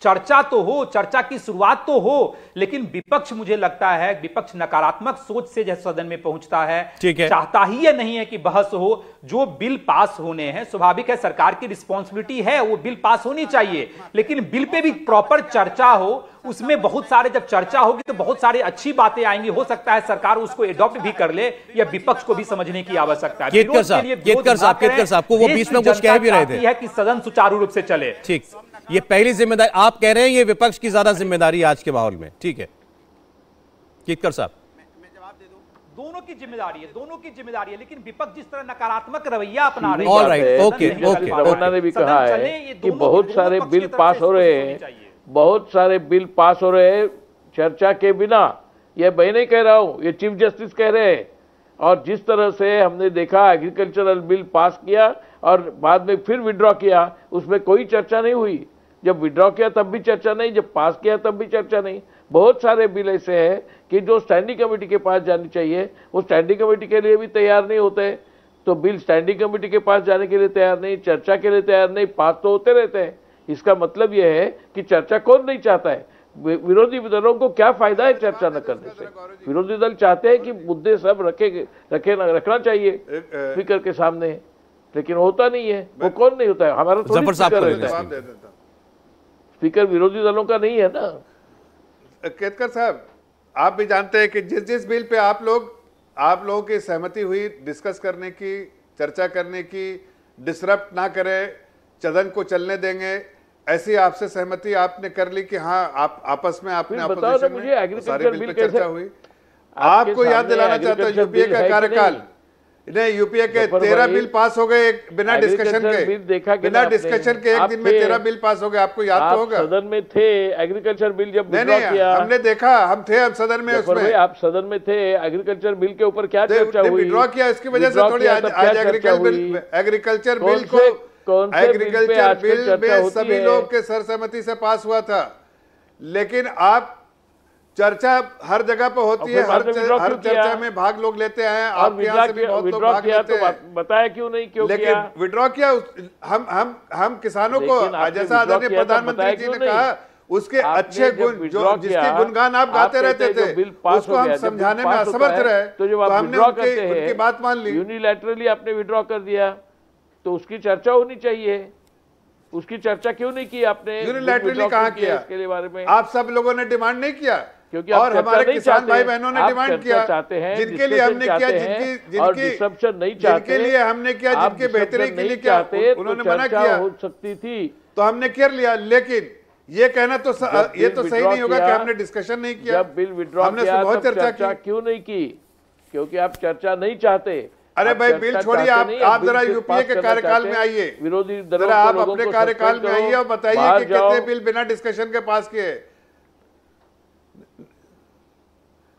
चर्चा तो हो चर्चा की शुरुआत तो हो लेकिन विपक्ष मुझे लगता है विपक्ष नकारात्मक सोच से जैसे सदन में पहुंचता है ठीक है चाहता ही यह नहीं है कि बहस हो जो बिल पास होने हैं स्वाभाविक है सरकार की रिस्पॉन्सिबिलिटी है वो बिल पास होनी चाहिए लेकिन बिल पे भी प्रॉपर चर्चा हो उसमें बहुत सारे जब चर्चा होगी तो बहुत सारी अच्छी बातें आएंगी हो सकता है सरकार उसको एडॉप्ट भी कर ले या विपक्ष को भी समझने की आवश्यकता है की सदन सुचारू रूप से चले ठीक ये पहली जिम्मेदारी आप कह रहे हैं ये विपक्ष की ज्यादा जिम्मेदारी आज के माहौल में ठीक है केतकर साहब दोनों की जिम्मेदारी है दोनों की जिम्मेदारी है लेकिन विपक्ष जिस तरह नकारात्मक रवैया अपना रहे okay, okay, okay. ने भी कहा है कि बहुत सारे बिल पास हो रहे हैं बहुत सारे बिल पास हो रहे चर्चा के बिना यह मैं नहीं कह रहा हूँ ये चीफ जस्टिस कह रहे हैं और जिस तरह से हमने देखा एग्रीकल्चरल बिल पास किया और बाद में फिर विड्रॉ किया उसमें कोई चर्चा नहीं हुई जब विड्रॉ किया तब भी चर्चा नहीं जब पास किया तब भी चर्चा नहीं बहुत सारे बिल ऐसे हैं कि जो स्टैंडिंग कमेटी के पास जानी चाहिए वो स्टैंडिंग कमेटी के लिए भी तैयार नहीं होते तो बिल स्टैंडिंग कमेटी के पास जाने के लिए तैयार नहीं चर्चा के लिए तैयार नहीं पास तो होते रहते हैं इसका मतलब यह है कि चर्चा कौन नहीं चाहता है विरोधी दलों को क्या फायदा है चर्चा न करने से विरोधी दल चाहते हैं कि मुद्दे सब रखे रखे रखना चाहिए स्पीकर के सामने लेकिन होता नहीं है वो कौन नहीं होता है हमारा स्पीकर स्पीकर विरोधी दलों का नहीं है ना केतकर साहब आप भी जानते हैं कि जिस जिस बिल पे आप लोग आप लोगों की सहमति हुई डिस्कस करने की चर्चा करने की डिसरप्ट ना करें चदन को चलने देंगे ऐसी आपसे सहमति आपने कर ली कि हाँ आप आपस में आपने अपोजिशन तो में तो सारे बिल पे चर्चा हुई आपको याद दिलाना चाहता हूँ यूपीए का कार्यकाल नहीं यूपीए के तेरह बिल पास हो गए एक बिना डिस्कशन के देखा बिना डिस्कशन के एक दिन में तेरह बिल पास हो गए आपको याद तो होगा सदन में थे एग्रीकल्चर बिल जब नहीं, नहीं, किया हमने देखा हम थे हम सदन में उसमें आप सदन में थे एग्रीकल्चर बिल के ऊपर क्या चर्चा हुई विड्रॉ किया इसकी वजह से थोड़ी आज एग्रीकल्चर बिल एग्रीकल्चर बिल को कौन से एग्रीकल्चर बिल, में सभी लोग के सरसहमति से पास हुआ था लेकिन आप चर्चा हर जगह पे होती है हर हर चर्चा में भाग लोग लेते हैं आप यहाँ से भी बहुत लोग भाग लेते तो हैं तो बताया क्यों नहीं क्यों लेकिन विड्रॉ किया हम हम हम किसानों को जैसा आदरणीय तो प्रधानमंत्री जी ने कहा उसके अच्छे गुण जो जिसके गुणगान आप गाते रहते थे उसको हम समझाने में असमर्थ रहे तो जब तो हमने उनकी बात मान ली यूनिलैटरली आपने विड्रॉ कर दिया तो उसकी चर्चा होनी चाहिए उसकी चर्चा क्यों नहीं की आपने यूनिलैटरली कहा किया इसके बारे में आप सब लोगों ने डिमांड नहीं किया क्योंकि और हमारे किसान भाई बहनों ने डिमांड किया चाहते हैं जिनके लिए हमने किया जिनकी जिनकी नहीं चाहते जिनके लिए हमने किया जिनके बेहतरी के लिए क्या उन्होंने तो मना किया हो सकती थी तो हमने कर लिया लेकिन ये कहना तो ये तो सही नहीं होगा कि हमने डिस्कशन नहीं किया बिल विड्रॉ हमने बहुत चर्चा क्यों नहीं की क्योंकि आप चर्चा नहीं चाहते अरे भाई बिल छोड़िए आप आप जरा यूपीए के कार्यकाल में आइए विरोधी जरा आप अपने कार्यकाल में आइए और बताइए कि कितने बिल बिना डिस्कशन के पास किए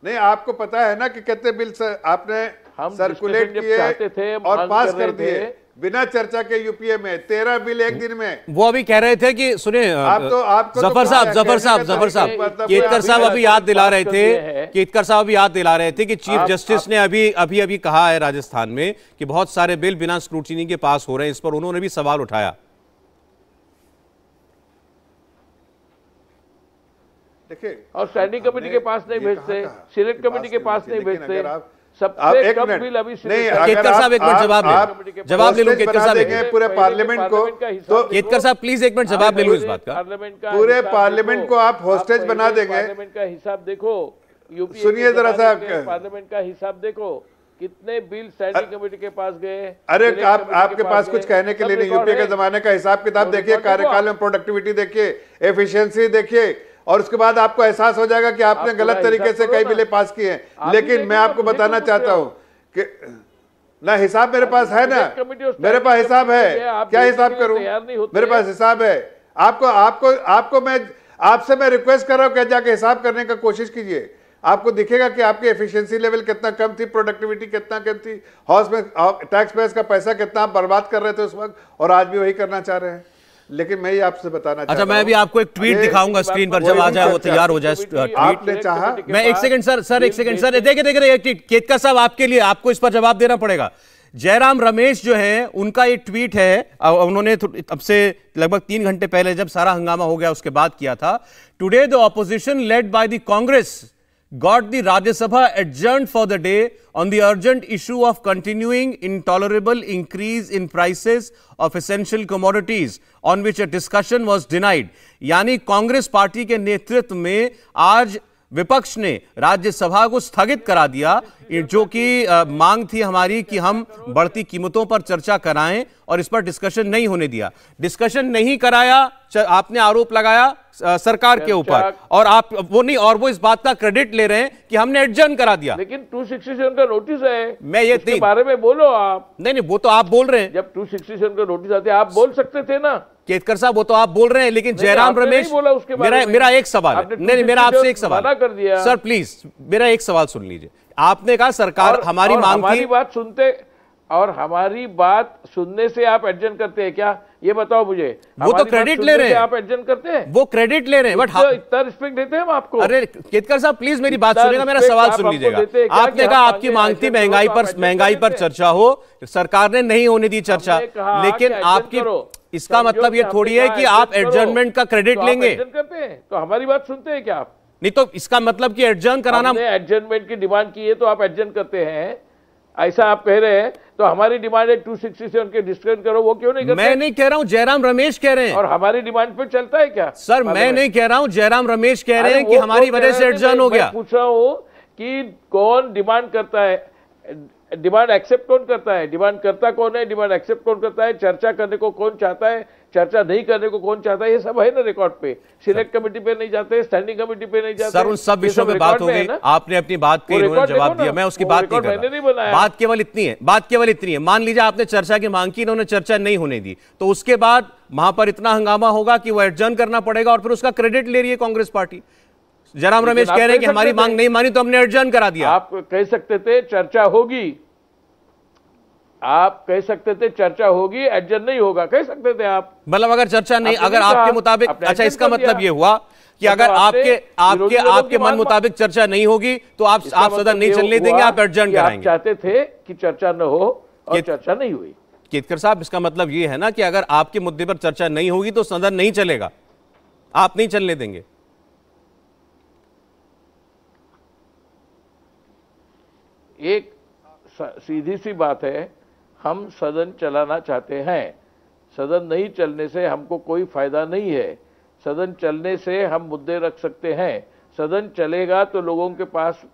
नहीं आपको पता है ना कि कितने बिल आपने हम सर्कुलेट किए और पास कर दिए बिना चर्चा के यूपीए में तेरह बिल एक दिन में वो अभी कह रहे थे कि सुने आप तो आपको तो जफर साहब जफर साहब जफर साहब केतकर साहब अभी याद दिला रहे थे केतकर साहब अभी याद दिला रहे थे कि चीफ जस्टिस ने अभी अभी अभी कहा है राजस्थान में कि बहुत सारे बिल बिना स्क्रूटनी के पास हो रहे हैं इस पर उन्होंने भी सवाल उठाया और स्टैंडिंग कमेटी के पास नहीं भेजते सिलेक्ट कमेटी के पास नहीं भेजते जवाब पूरे पार्लियामेंट तो तो को आप होस्टेज बना देंगे हिसाब देखो सुनिए जरा साहब पार्लियामेंट का हिसाब देखो कितने बिल स्टैंडिंग कमेटी के पास गए अरे आप आपके पास कुछ कहने के लिए नहीं यूपीए के जमाने का हिसाब किताब तो देखिए कार्यकाल में प्रोडक्टिविटी देखिए एफिशिएंसी देखिए और उसके बाद आपको एहसास हो जाएगा कि आपने गलत तरीके से कई बिले पास किए हैं लेकिन मैं आपको बताना चाहता हूँ कि ना हिसाब मेरे पास है ना मेरे पास हिसाब है क्या हिसाब करूं मेरे पास हिसाब है आपको आपको आपको मैं आपसे मैं रिक्वेस्ट कर रहा हूँ कि जाके हिसाब करने का कोशिश कीजिए आपको दिखेगा कि आपकी एफिशिएंसी लेवल कितना कम थी प्रोडक्टिविटी कितना कम थी हाउस में टैक्स पेस का पैसा कितना आप बर्बाद कर रहे थे उस वक्त और आज भी वही करना चाह रहे हैं लेकिन मैं ही आपसे बताना अच्छा मैं भी आपको एक ट्वीट दिखाऊंगा स्क्रीन पर जब आ जाए वो तैयार हो जाए आपने चाहा मैं एक सेकंड सर सर एक सेकंड सर देखे देख रहे केतका साहब आपके लिए आपको इस पर जवाब देना पड़ेगा जयराम रमेश जो है उनका ये ट्वीट है उन्होंने अब से लगभग तीन घंटे पहले जब सारा हंगामा हो गया उसके बाद किया था today the opposition led by the Congress got the Rajya Sabha adjourned for the day on the urgent issue of continuing intolerable increase in prices of essential commodities on which a discussion was denied. यानी Congress party के नेतृत्व में आज विपक्ष ने राज्यसभा को स्थगित करा दिया जो कि मांग थी हमारी कि हम बढ़ती कीमतों पर चर्चा कराएं और इस पर डिस्कशन नहीं होने दिया डिस्कशन नहीं कराया आपने आरोप लगाया सरकार के ऊपर और आप वो नहीं और वो इस बात का क्रेडिट ले रहे हैं कि हमने एडजर्न करा दिया लेकिन सेवन का नोटिस है मैं ये इसके बारे में बोलो आप नहीं नहीं वो तो आप बोल रहे हैं जब टू सेवन का नोटिस आते आप बोल सकते थे ना केतकर साहब वो तो आप बोल रहे हैं लेकिन जयराम रमेश बोला उसके मेरा मेरा एक सवाल नहीं मेरा आपसे एक सवाल कर दिया सर प्लीज मेरा एक सवाल सुन लीजिए आपने कहा सरकार हमारी और मांग हमारी बात सुनते और हमारी बात सुनने से आप एडजन करते हैं क्या ये बताओ मुझे वो तो क्रेडिट ले रहे हैं आप एडजन करते हैं वो क्रेडिट ले रहे हैं बट हाँ। इतना रिस्पेक्ट देते हैं हम आपको अरे केतकर साहब प्लीज मेरी बात सुनिएगा मेरा सवाल सुन लीजिएगा आपने कहा आपकी मांग थी महंगाई पर महंगाई पर चर्चा हो सरकार ने नहीं होने दी चर्चा लेकिन आपकी इसका तो मतलब ये थोड़ी है कि आप एडजमेंट का क्रेडिट तो लेंगे तो हमारी बात सुनते हैं क्या आप नहीं तो इसका मतलब कि एडजर्न कराना एडजर्नमेंट की डिमांड की है तो आप एडजर्न करते हैं ऐसा आप कह रहे हैं तो हमारी डिमांड है टू सिक्सटी के डिस्कशन करो वो क्यों नहीं करते? मैं नहीं कह रहा हूं जयराम रमेश कह रहे हैं और हमारी डिमांड पे चलता है क्या सर मैं नहीं कह रहा हूं जयराम रमेश कह रहे हैं कि हमारी तो वजह से एडजर्न हो गया पूछ रहा हूँ कि कौन डिमांड करता है डिमांड एक्सेप्ट कौन करता है डिमांड करता कौन है डिमांड एक्सेप्ट कौन करता है चर्चा करने को कौन चाहता है चर्चा नहीं करने को कौन चाहता है ये सब है ना रिकॉर्ड पे सिलेक्ट कमेटी पे नहीं जाते स्टैंडिंग कमेटी पे नहीं जाते सर उन सब विषयों में बात हो गई आपने अपनी बात पे जवाब दिया मैं उसकी बात नहीं बनाया बात केवल इतनी है बात केवल इतनी है मान लीजिए आपने चर्चा की मांग की इन्होंने चर्चा नहीं होने दी तो उसके बाद वहां पर इतना हंगामा होगा कि वो एडजर्न करना पड़ेगा और फिर उसका क्रेडिट ले रही है कांग्रेस पार्टी जयराम रमेश कह रहे हैं कि हमारी मांग नहीं मानी तो हमने अर्जन करा दिया आप कह सकते थे चर्चा होगी आप कह सकते थे चर्चा होगी एडजर्न नहीं होगा कह सकते थे आप मतलब अगर चर्चा नहीं अगर आपके मुताबिक अच्छा इसका मतलब यह हुआ कि मतलब अगर आपके आपके आपके मन मुताबिक चर्चा नहीं होगी तो आप आप सदन मतलब नहीं चलने देंगे आप एडजर्न कराएंगे चाहते थे कि चर्चा न हो और चर्चा नहीं हुई केतकर साहब इसका मतलब ये है ना कि अगर आपके मुद्दे पर चर्चा नहीं होगी तो सदन नहीं चलेगा आप नहीं चलने देंगे एक सीधी सी बात है हम सदन चलाना चाहते हैं सदन नहीं चलने से हमको कोई फायदा नहीं है सदन चलने से हम मुद्दे रख सकते हैं सदन चलेगा तो लोगों के पास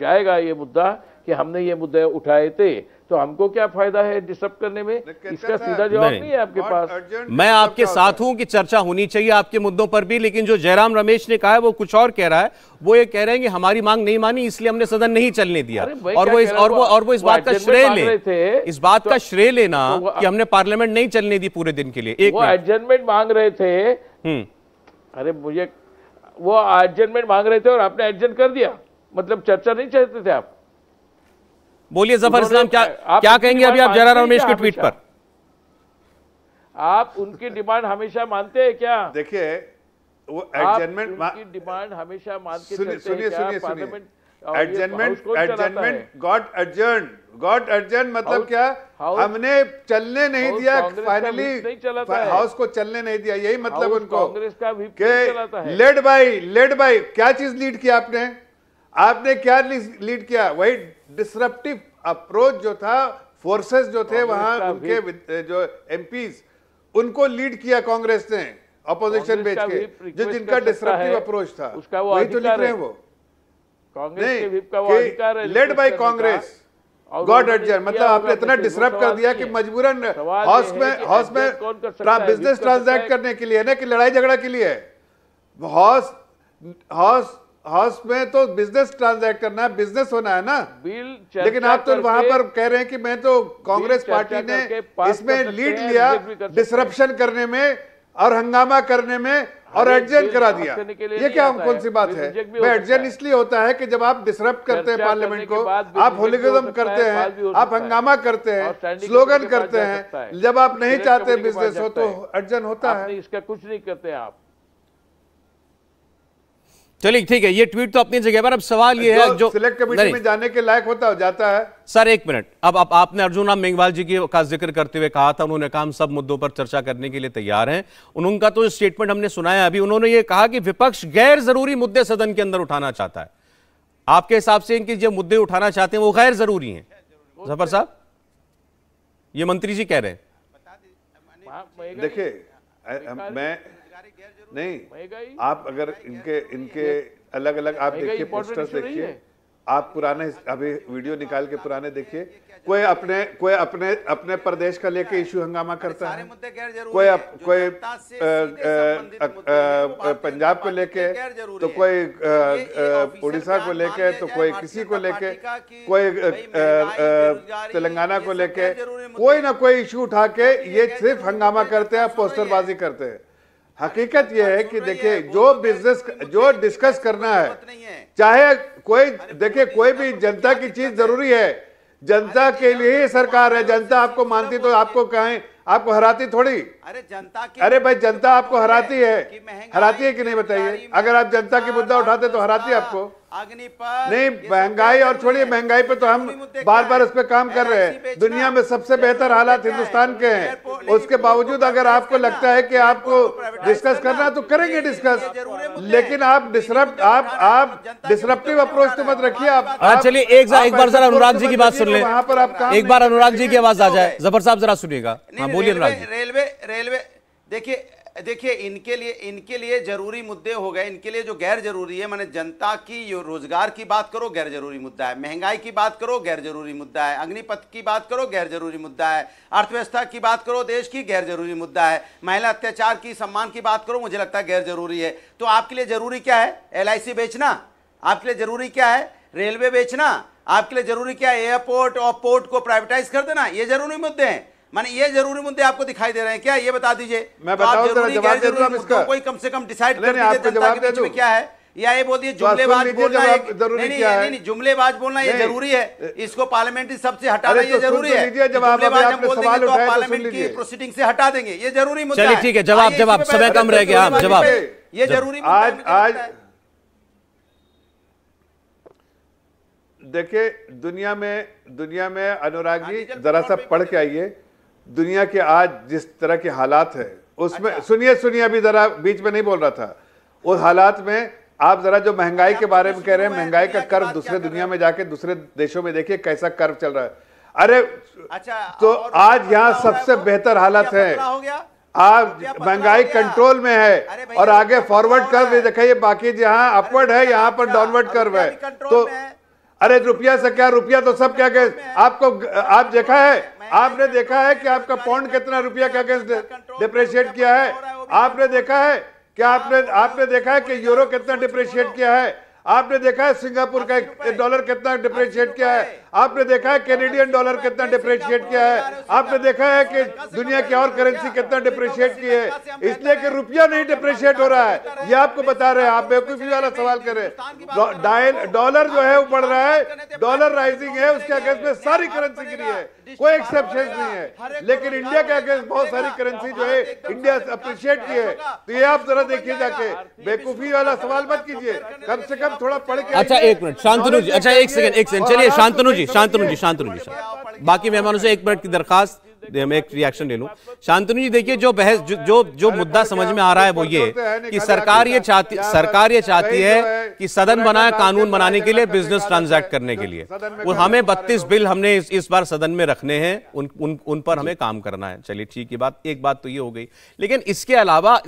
जाएगा ये मुद्दा कि हमने ये मुद्दे उठाए थे तो हमको क्या फायदा है डिस्टर्ब करने में इसका सीधा जवाब नहीं, नहीं है आपके पास मैं आपके साथ हूं कि चर्चा होनी चाहिए आपके मुद्दों पर भी लेकिन जो जयराम रमेश ने कहा है वो कुछ और कह रहा है वो ये कह रहे हैं कि हमारी मांग नहीं मानी इसलिए हमने सदन नहीं चलने दिया और वो इस और वो और वो इस बात का श्रेय ले इस बात का तो श्रेय लेना तो की हमने पार्लियामेंट नहीं चलने दी पूरे दिन के लिए एक एडजमेंट मांग रहे थे हम्म। अरे मुझे वो एडजमेंट मांग रहे थे और आपने एडजमेंट कर दिया मतलब चर्चा नहीं चाहते थे आप बोलिए जफर इस्लाम क्या क्या कहेंगे अभी आप जरा रमेश के ट्वीट पर आप उनकी डिमांड हमेशा मानते हैं क्या देखिए वो एडजमेंट की डिमांड हमेशा मान के सुनिए सुनिए adjournment adjournment got adjourn got adjourn मतलब क्या हमने चलने नहीं दिया फाइनली हाउस को चलने नहीं दिया यही मतलब उनको कांग्रेस का भी लेड बाई लेड बाई क्या चीज लीड किया आपने आपने क्या लीड किया वही डिसरप्टिव अप्रोच जो था फोर्सेस जो थे वहां उनके जो एमपीज उनको लीड किया कांग्रेस ने अपोजिशन बेच के जो जिनका डिसरप्टिव अप्रोच था उसका वो वही तो लिख रहे हैं वो Congress led by Congress got adjourn मतलब आपने इतना डिस्टर्ब तो कर दिया कि मजबूरन हाउस में हाउस में बिजनेस ट्रांजैक्ट करने के लिए ना कि लड़ाई झगड़ा के लिए हाउस हाउस हाउस में तो बिजनेस ट्रांजैक्ट करना है बिजनेस होना है ना बिल लेकिन आप तो वहां पर कह रहे हैं कि मैं तो कांग्रेस पार्टी ने इसमें लीड लिया डिसरप्शन करने में और हंगामा करने में और एडजेंट करा दिया ये क्या कौन सी बात है एडजेंट इसलिए होता है कि जब आप डिसरप्ट करते हैं पार्लियामेंट को आप होलिगम करते हैं आप हंगामा करते हैं स्लोगन करते हैं जब आप नहीं चाहते बिजनेस हो तो एडजन होता है इसका कुछ नहीं करते आप चलिए ठीक है ये ट्वीट तो अपनी जगह पर अब सवाल ये है जो सिलेक्ट कमेटी में जाने के लायक होता हो जाता है सर एक मिनट अब आप, आपने अर्जुन राम मेघवाल जी की का जिक्र करते हुए कहा था उन्होंने कहा हम सब मुद्दों पर चर्चा करने के लिए तैयार हैं उनका तो स्टेटमेंट हमने सुनाया अभी उन्होंने ये कहा कि विपक्ष गैर जरूरी मुद्दे सदन के अंदर उठाना चाहता है आपके हिसाब से इनके जो मुद्दे उठाना चाहते हैं वो गैर जरूरी है जफर साहब ये मंत्री जी कह रहे हैं देखिए मैं नहीं आप अगर इनके इनके अलग अलग आप देखिए पोस्टर देखिए आप पुराने अभी वीडियो निकाल के पुराने देखिए कोई अपने कोई अपने अपने प्रदेश का लेके इशू हंगामा करता है कोई अप, कोई पंजाब को लेके तो, तो कोई उड़ीसा को लेके तो कोई किसी को लेके कोई तेलंगाना को लेके कोई ना कोई इशू उठा के तो ये सिर्फ हंगामा करते हैं पोस्टरबाजी करते हैं हकीकत यह है कि देखिए जो बिजनेस जो डिस्कस करना है चाहे कोई देखिए कोई भी जनता की चीज जरूरी है जनता के लिए ही सरकार है जनता आपको मानती तो आपको कहें आपको हराती थोड़ी अरे जनता की अरे भाई जनता आपको हराती है हराती है कि नहीं बताइए अगर आप जनता की मुद्दा उठाते तो हराती है आपको नहीं महंगाई और छोड़िए महंगाई पे तो हम बार बार इस पे काम कर रहे हैं दुनिया में सबसे बेहतर हालात हिंदुस्तान के हैं उसके बावजूद अगर आपको लगता है कि आपको डिस्कस करना तो करेंगे डिस्कस लेकिन आप डिस्टरप्ट आप आप डिस्टरप्टिव अप्रोच तो मत रखिए आप हाँ, चलिए एक एक बार जरा अनुराग जी की बात सुन ले वहाँ पर आप एक बार अनुराग जी की आवाज आ जाए जबर साहब जरा सुनिएगा हाँ बोलिए अनुराग रेलवे रेलवे देखिए देखिए इनके लिए इनके लिए जरूरी मुद्दे हो गए इनके लिए जो गैर जरूरी है मैंने जनता की रोजगार की बात करो गैर जरूरी मुद्दा है महंगाई की बात करो गैर जरूरी मुद्दा है अग्निपथ की बात करो गैर जरूरी मुद्दा है अर्थव्यवस्था की बात करो देश की गैर जरूरी मुद्दा है महिला अत्याचार की सम्मान की बात करो मुझे लगता है गैर जरूरी है तो आपके लिए जरूरी क्या है एल बेचना आपके लिए जरूरी क्या है रेलवे बेचना आपके लिए जरूरी क्या है एयरपोर्ट और पोर्ट को प्राइवेटाइज कर देना ये जरूरी मुद्दे हैं माने ये जरूरी मुद्दे आपको दिखाई दे रहे हैं क्या ये बता दीजिए मैं तो बताऊं तो जरूरी गैर जरूरी इसका कोई कम से कम डिसाइड कर दीजिए जनता के बीच में क्या है या ये बोलिए जुमलेबाज बोलना एक जरूरी नहीं, क्या नहीं, नहीं, जुमलेबाज बोलना ये जरूरी है इसको पार्लियामेंट्री सबसे हटा तो ये तो जरूरी है जुमलेबाज हम बोल देंगे तो पार्लियामेंट की प्रोसीडिंग से हटा देंगे ये जरूरी मुद्दा है ठीक है जवाब जवाब समय कम रह गया आप जवाब ये जरूरी आज आज देखिए दुनिया में दुनिया में अनुरागी हाँ जरा सा पढ़ के आइए दुनिया के आज जिस तरह के हालात है उसमें अच्छा। सुनिए सुनिए अभी जरा बीच में नहीं बोल रहा था उस हालात में आप जरा जो महंगाई के अच्छा, बारे में कह रहे हैं महंगाई का कर्व दूसरे दुनिया में जाके दूसरे देशों में देखिए कैसा कर्व चल रहा है अरे अच्छा तो आज यहाँ सबसे बेहतर हालत है आज महंगाई कंट्रोल में है और आगे फॉरवर्ड कर्व देखिए बाकी जहाँ अपवर्ड है यहाँ पर डाउनवर्ड अच्छा, कर्व है तो अरे रुपया से क्या रुपया तो सब क्या अगेंस्ट आपको आप देखा है आपने देखा है कि आपका पौंड कितना रुपया क्या अगेंस्ट डिप्रेशिएट किया है आपने देखा है कि आपने आपने देखा है कि यूरो कितना डिप्रेशिएट किया है आपने देखा है सिंगापुर का एक डॉलर कितना डिप्रेशिएट किया है आपने देखा है कैनेडियन डॉलर कितना डिप्रेशिएट किया है आपने देखा है कि दुनिया की और करेंसी कितना डिप्रेशिएट की है इसलिए कि रुपया नहीं डिप्रेशिएट हो रहा है ये आपको बता रहे हैं आप बेवकूफी वाला सवाल कर रहे हैं डॉलर जो है वो बढ़ रहा है डॉलर राइजिंग है उसके अगेंस्ट में सारी करेंसी गिरी है कोई एक्सेप्शन नहीं है लेकिन इंडिया के अगेंस्ट बहुत सारी करेंसी जो है इंडिया अप्रिशिएट की है तो ये आप जरा देखिए जाके बेवकूफी वाला सवाल मत कीजिए कम से कम थोड़ा पढ़ के अच्छा, अच्छा एक मिनट शांतनु जी अच्छा एक सेकंड एक सेकंड चलिए शांतनु जी जी शांतनु जी शांतनु जी बाकी मेहमानों से एक मिनट की दरखास्त मैं एक रिएक्शन ले लूं शांतनु जी देखिए जो बहस जो जो, जो मुद्दा समझ में आ रहा है वो ये कि सरकार ये चाहती सरकार ये चाहती है कि सदन बनाए कानून बनाने के लिए बिजनेस ट्रांजैक्ट करने के लिए वो हमें बत्तीस बिल हमने इस बार सदन में रखने हैं उन उन उन पर हमें काम करना है चलिए ठीक है बात एक बात तो ये हो गई लेकिन इसके अलावा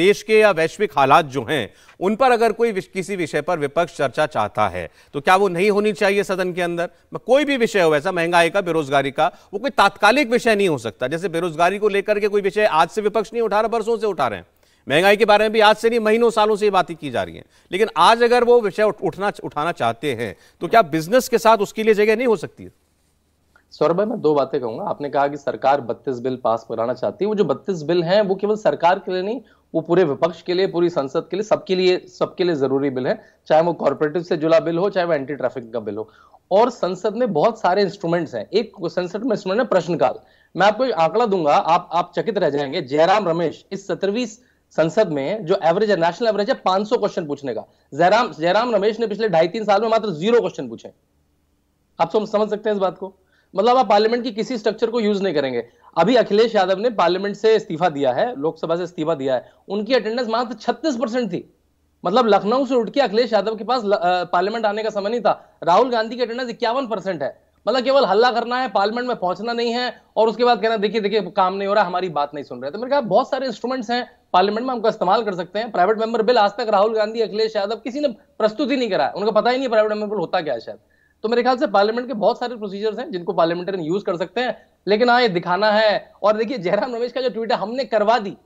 देश के या वैश्विक हालात जो हैं उन पर अगर कोई किसी विषय पर विपक्ष चर्चा चाहता है तो क्या वो नहीं होनी चाहिए सदन के अंदर कोई भी विषय हो वैसा महंगाई का बेरोजगारी का वो कोई तात्कालिक विषय नहीं हो सकता जैसे बेरोजगारी को लेकर के कोई विषय आज से विपक्ष नहीं उठा रहा बरसों से उठा रहे हैं महंगाई के बारे में भी आज से नहीं महीनों सालों से ये बातें की जा रही हैं लेकिन आज अगर वो विषय उठना उठाना चाहते हैं तो क्या बिजनेस के साथ उसके लिए जगह नहीं हो सकती है सौरभ भाई मैं दो बातें कहूंगा आपने कहा कि सरकार 32 बिल पास कराना चाहती है वो जो 32 बिल हैं वो केवल सरकार के लिए नहीं वो पूरे विपक्ष के लिए पूरी संसद के लिए सबके लिए सबके लिए जरूरी बिल है चाहे वो कॉर्पोरेटिव से जुड़ा बिल हो चाहे वो एंटी ट्रैफिक का बिल हो और संसद में बहुत सारे इंस्ट्रूमेंट्स हैं एक संसद में इंस्ट्रूमेंट है प्रश्नकाल मैं आपको एक आंकड़ा दूंगा आप आप चकित रह जाएंगे जयराम रमेश इस सत्रहवीं संसद में जो एवरेज है नेशनल एवरेज है 500 क्वेश्चन पूछने का जयराम जयराम रमेश ने पिछले ढाई तीन साल में मात्र जीरो क्वेश्चन पूछे आप सब समझ सकते हैं इस बात को मतलब आप पार्लियामेंट की किसी स्ट्रक्चर को यूज नहीं करेंगे अभी अखिलेश यादव ने पार्लियामेंट से इस्तीफा दिया है लोकसभा से इस्तीफा दिया है उनकी अटेंडेंस मात्र छत्तीस परसेंट थी मतलब लखनऊ से उठ के अखिलेश यादव के पास पार्लियामेंट आने का समय नहीं था राहुल गांधी की अटेंडेंस इक्यावन परसेंट है मतलब केवल हल्ला करना है पार्लियामेंट में पहुंचना नहीं है और उसके बाद कहना देखिए देखिए काम नहीं हो रहा हमारी बात नहीं सुन रहे तो मेरे कहा बहुत सारे इंस्ट्रूमेंट्स हैं पार्लियामेंट में हमको इस्तेमाल कर सकते हैं प्राइवेट मेंबर बिल आज तक राहुल गांधी अखिलेश यादव किसी ने प्रस्तुत ही नहीं करा उनको पता ही नहीं प्राइवेट मेंबर बिल होता क्या शायद तो मेरे ख्याल से पार्लियामेंट के बहुत सारे प्रोसीजर्स हैं जिनको पार्लियामेंटेरियन यूज कर सकते हैं लेकिन हाँ ये दिखाना है और देखिए जयराम रमेश का जो ट्वीट है हमने करवा दी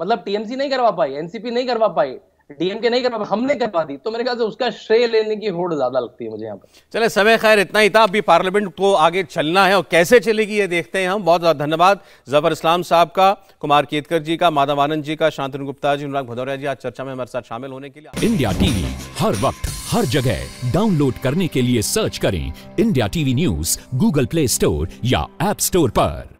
मतलब टीएमसी नहीं करवा पाई एनसीपी नहीं करवा पाई डीएमके नहीं करवा हमने करवा दी तो मेरे ख्याल से उसका श्रेय लेने की होड़ ज्यादा लगती है मुझे यहाँ पर चले समय खैर इतना ही था अभी पार्लियामेंट को आगे चलना है और कैसे चलेगी ये देखते हैं हम बहुत बहुत धन्यवाद जफर इस्लाम साहब का कुमार केतकर जी का माधव आनंद जी का शांतनु गुप्ता जी अनुराग भदौरिया जी आज चर्चा में हमारे साथ शामिल होने के लिए इंडिया टीवी हर वक्त हर जगह डाउनलोड करने के लिए सर्च करें India TV news Google Play Store या एप स्टोर पर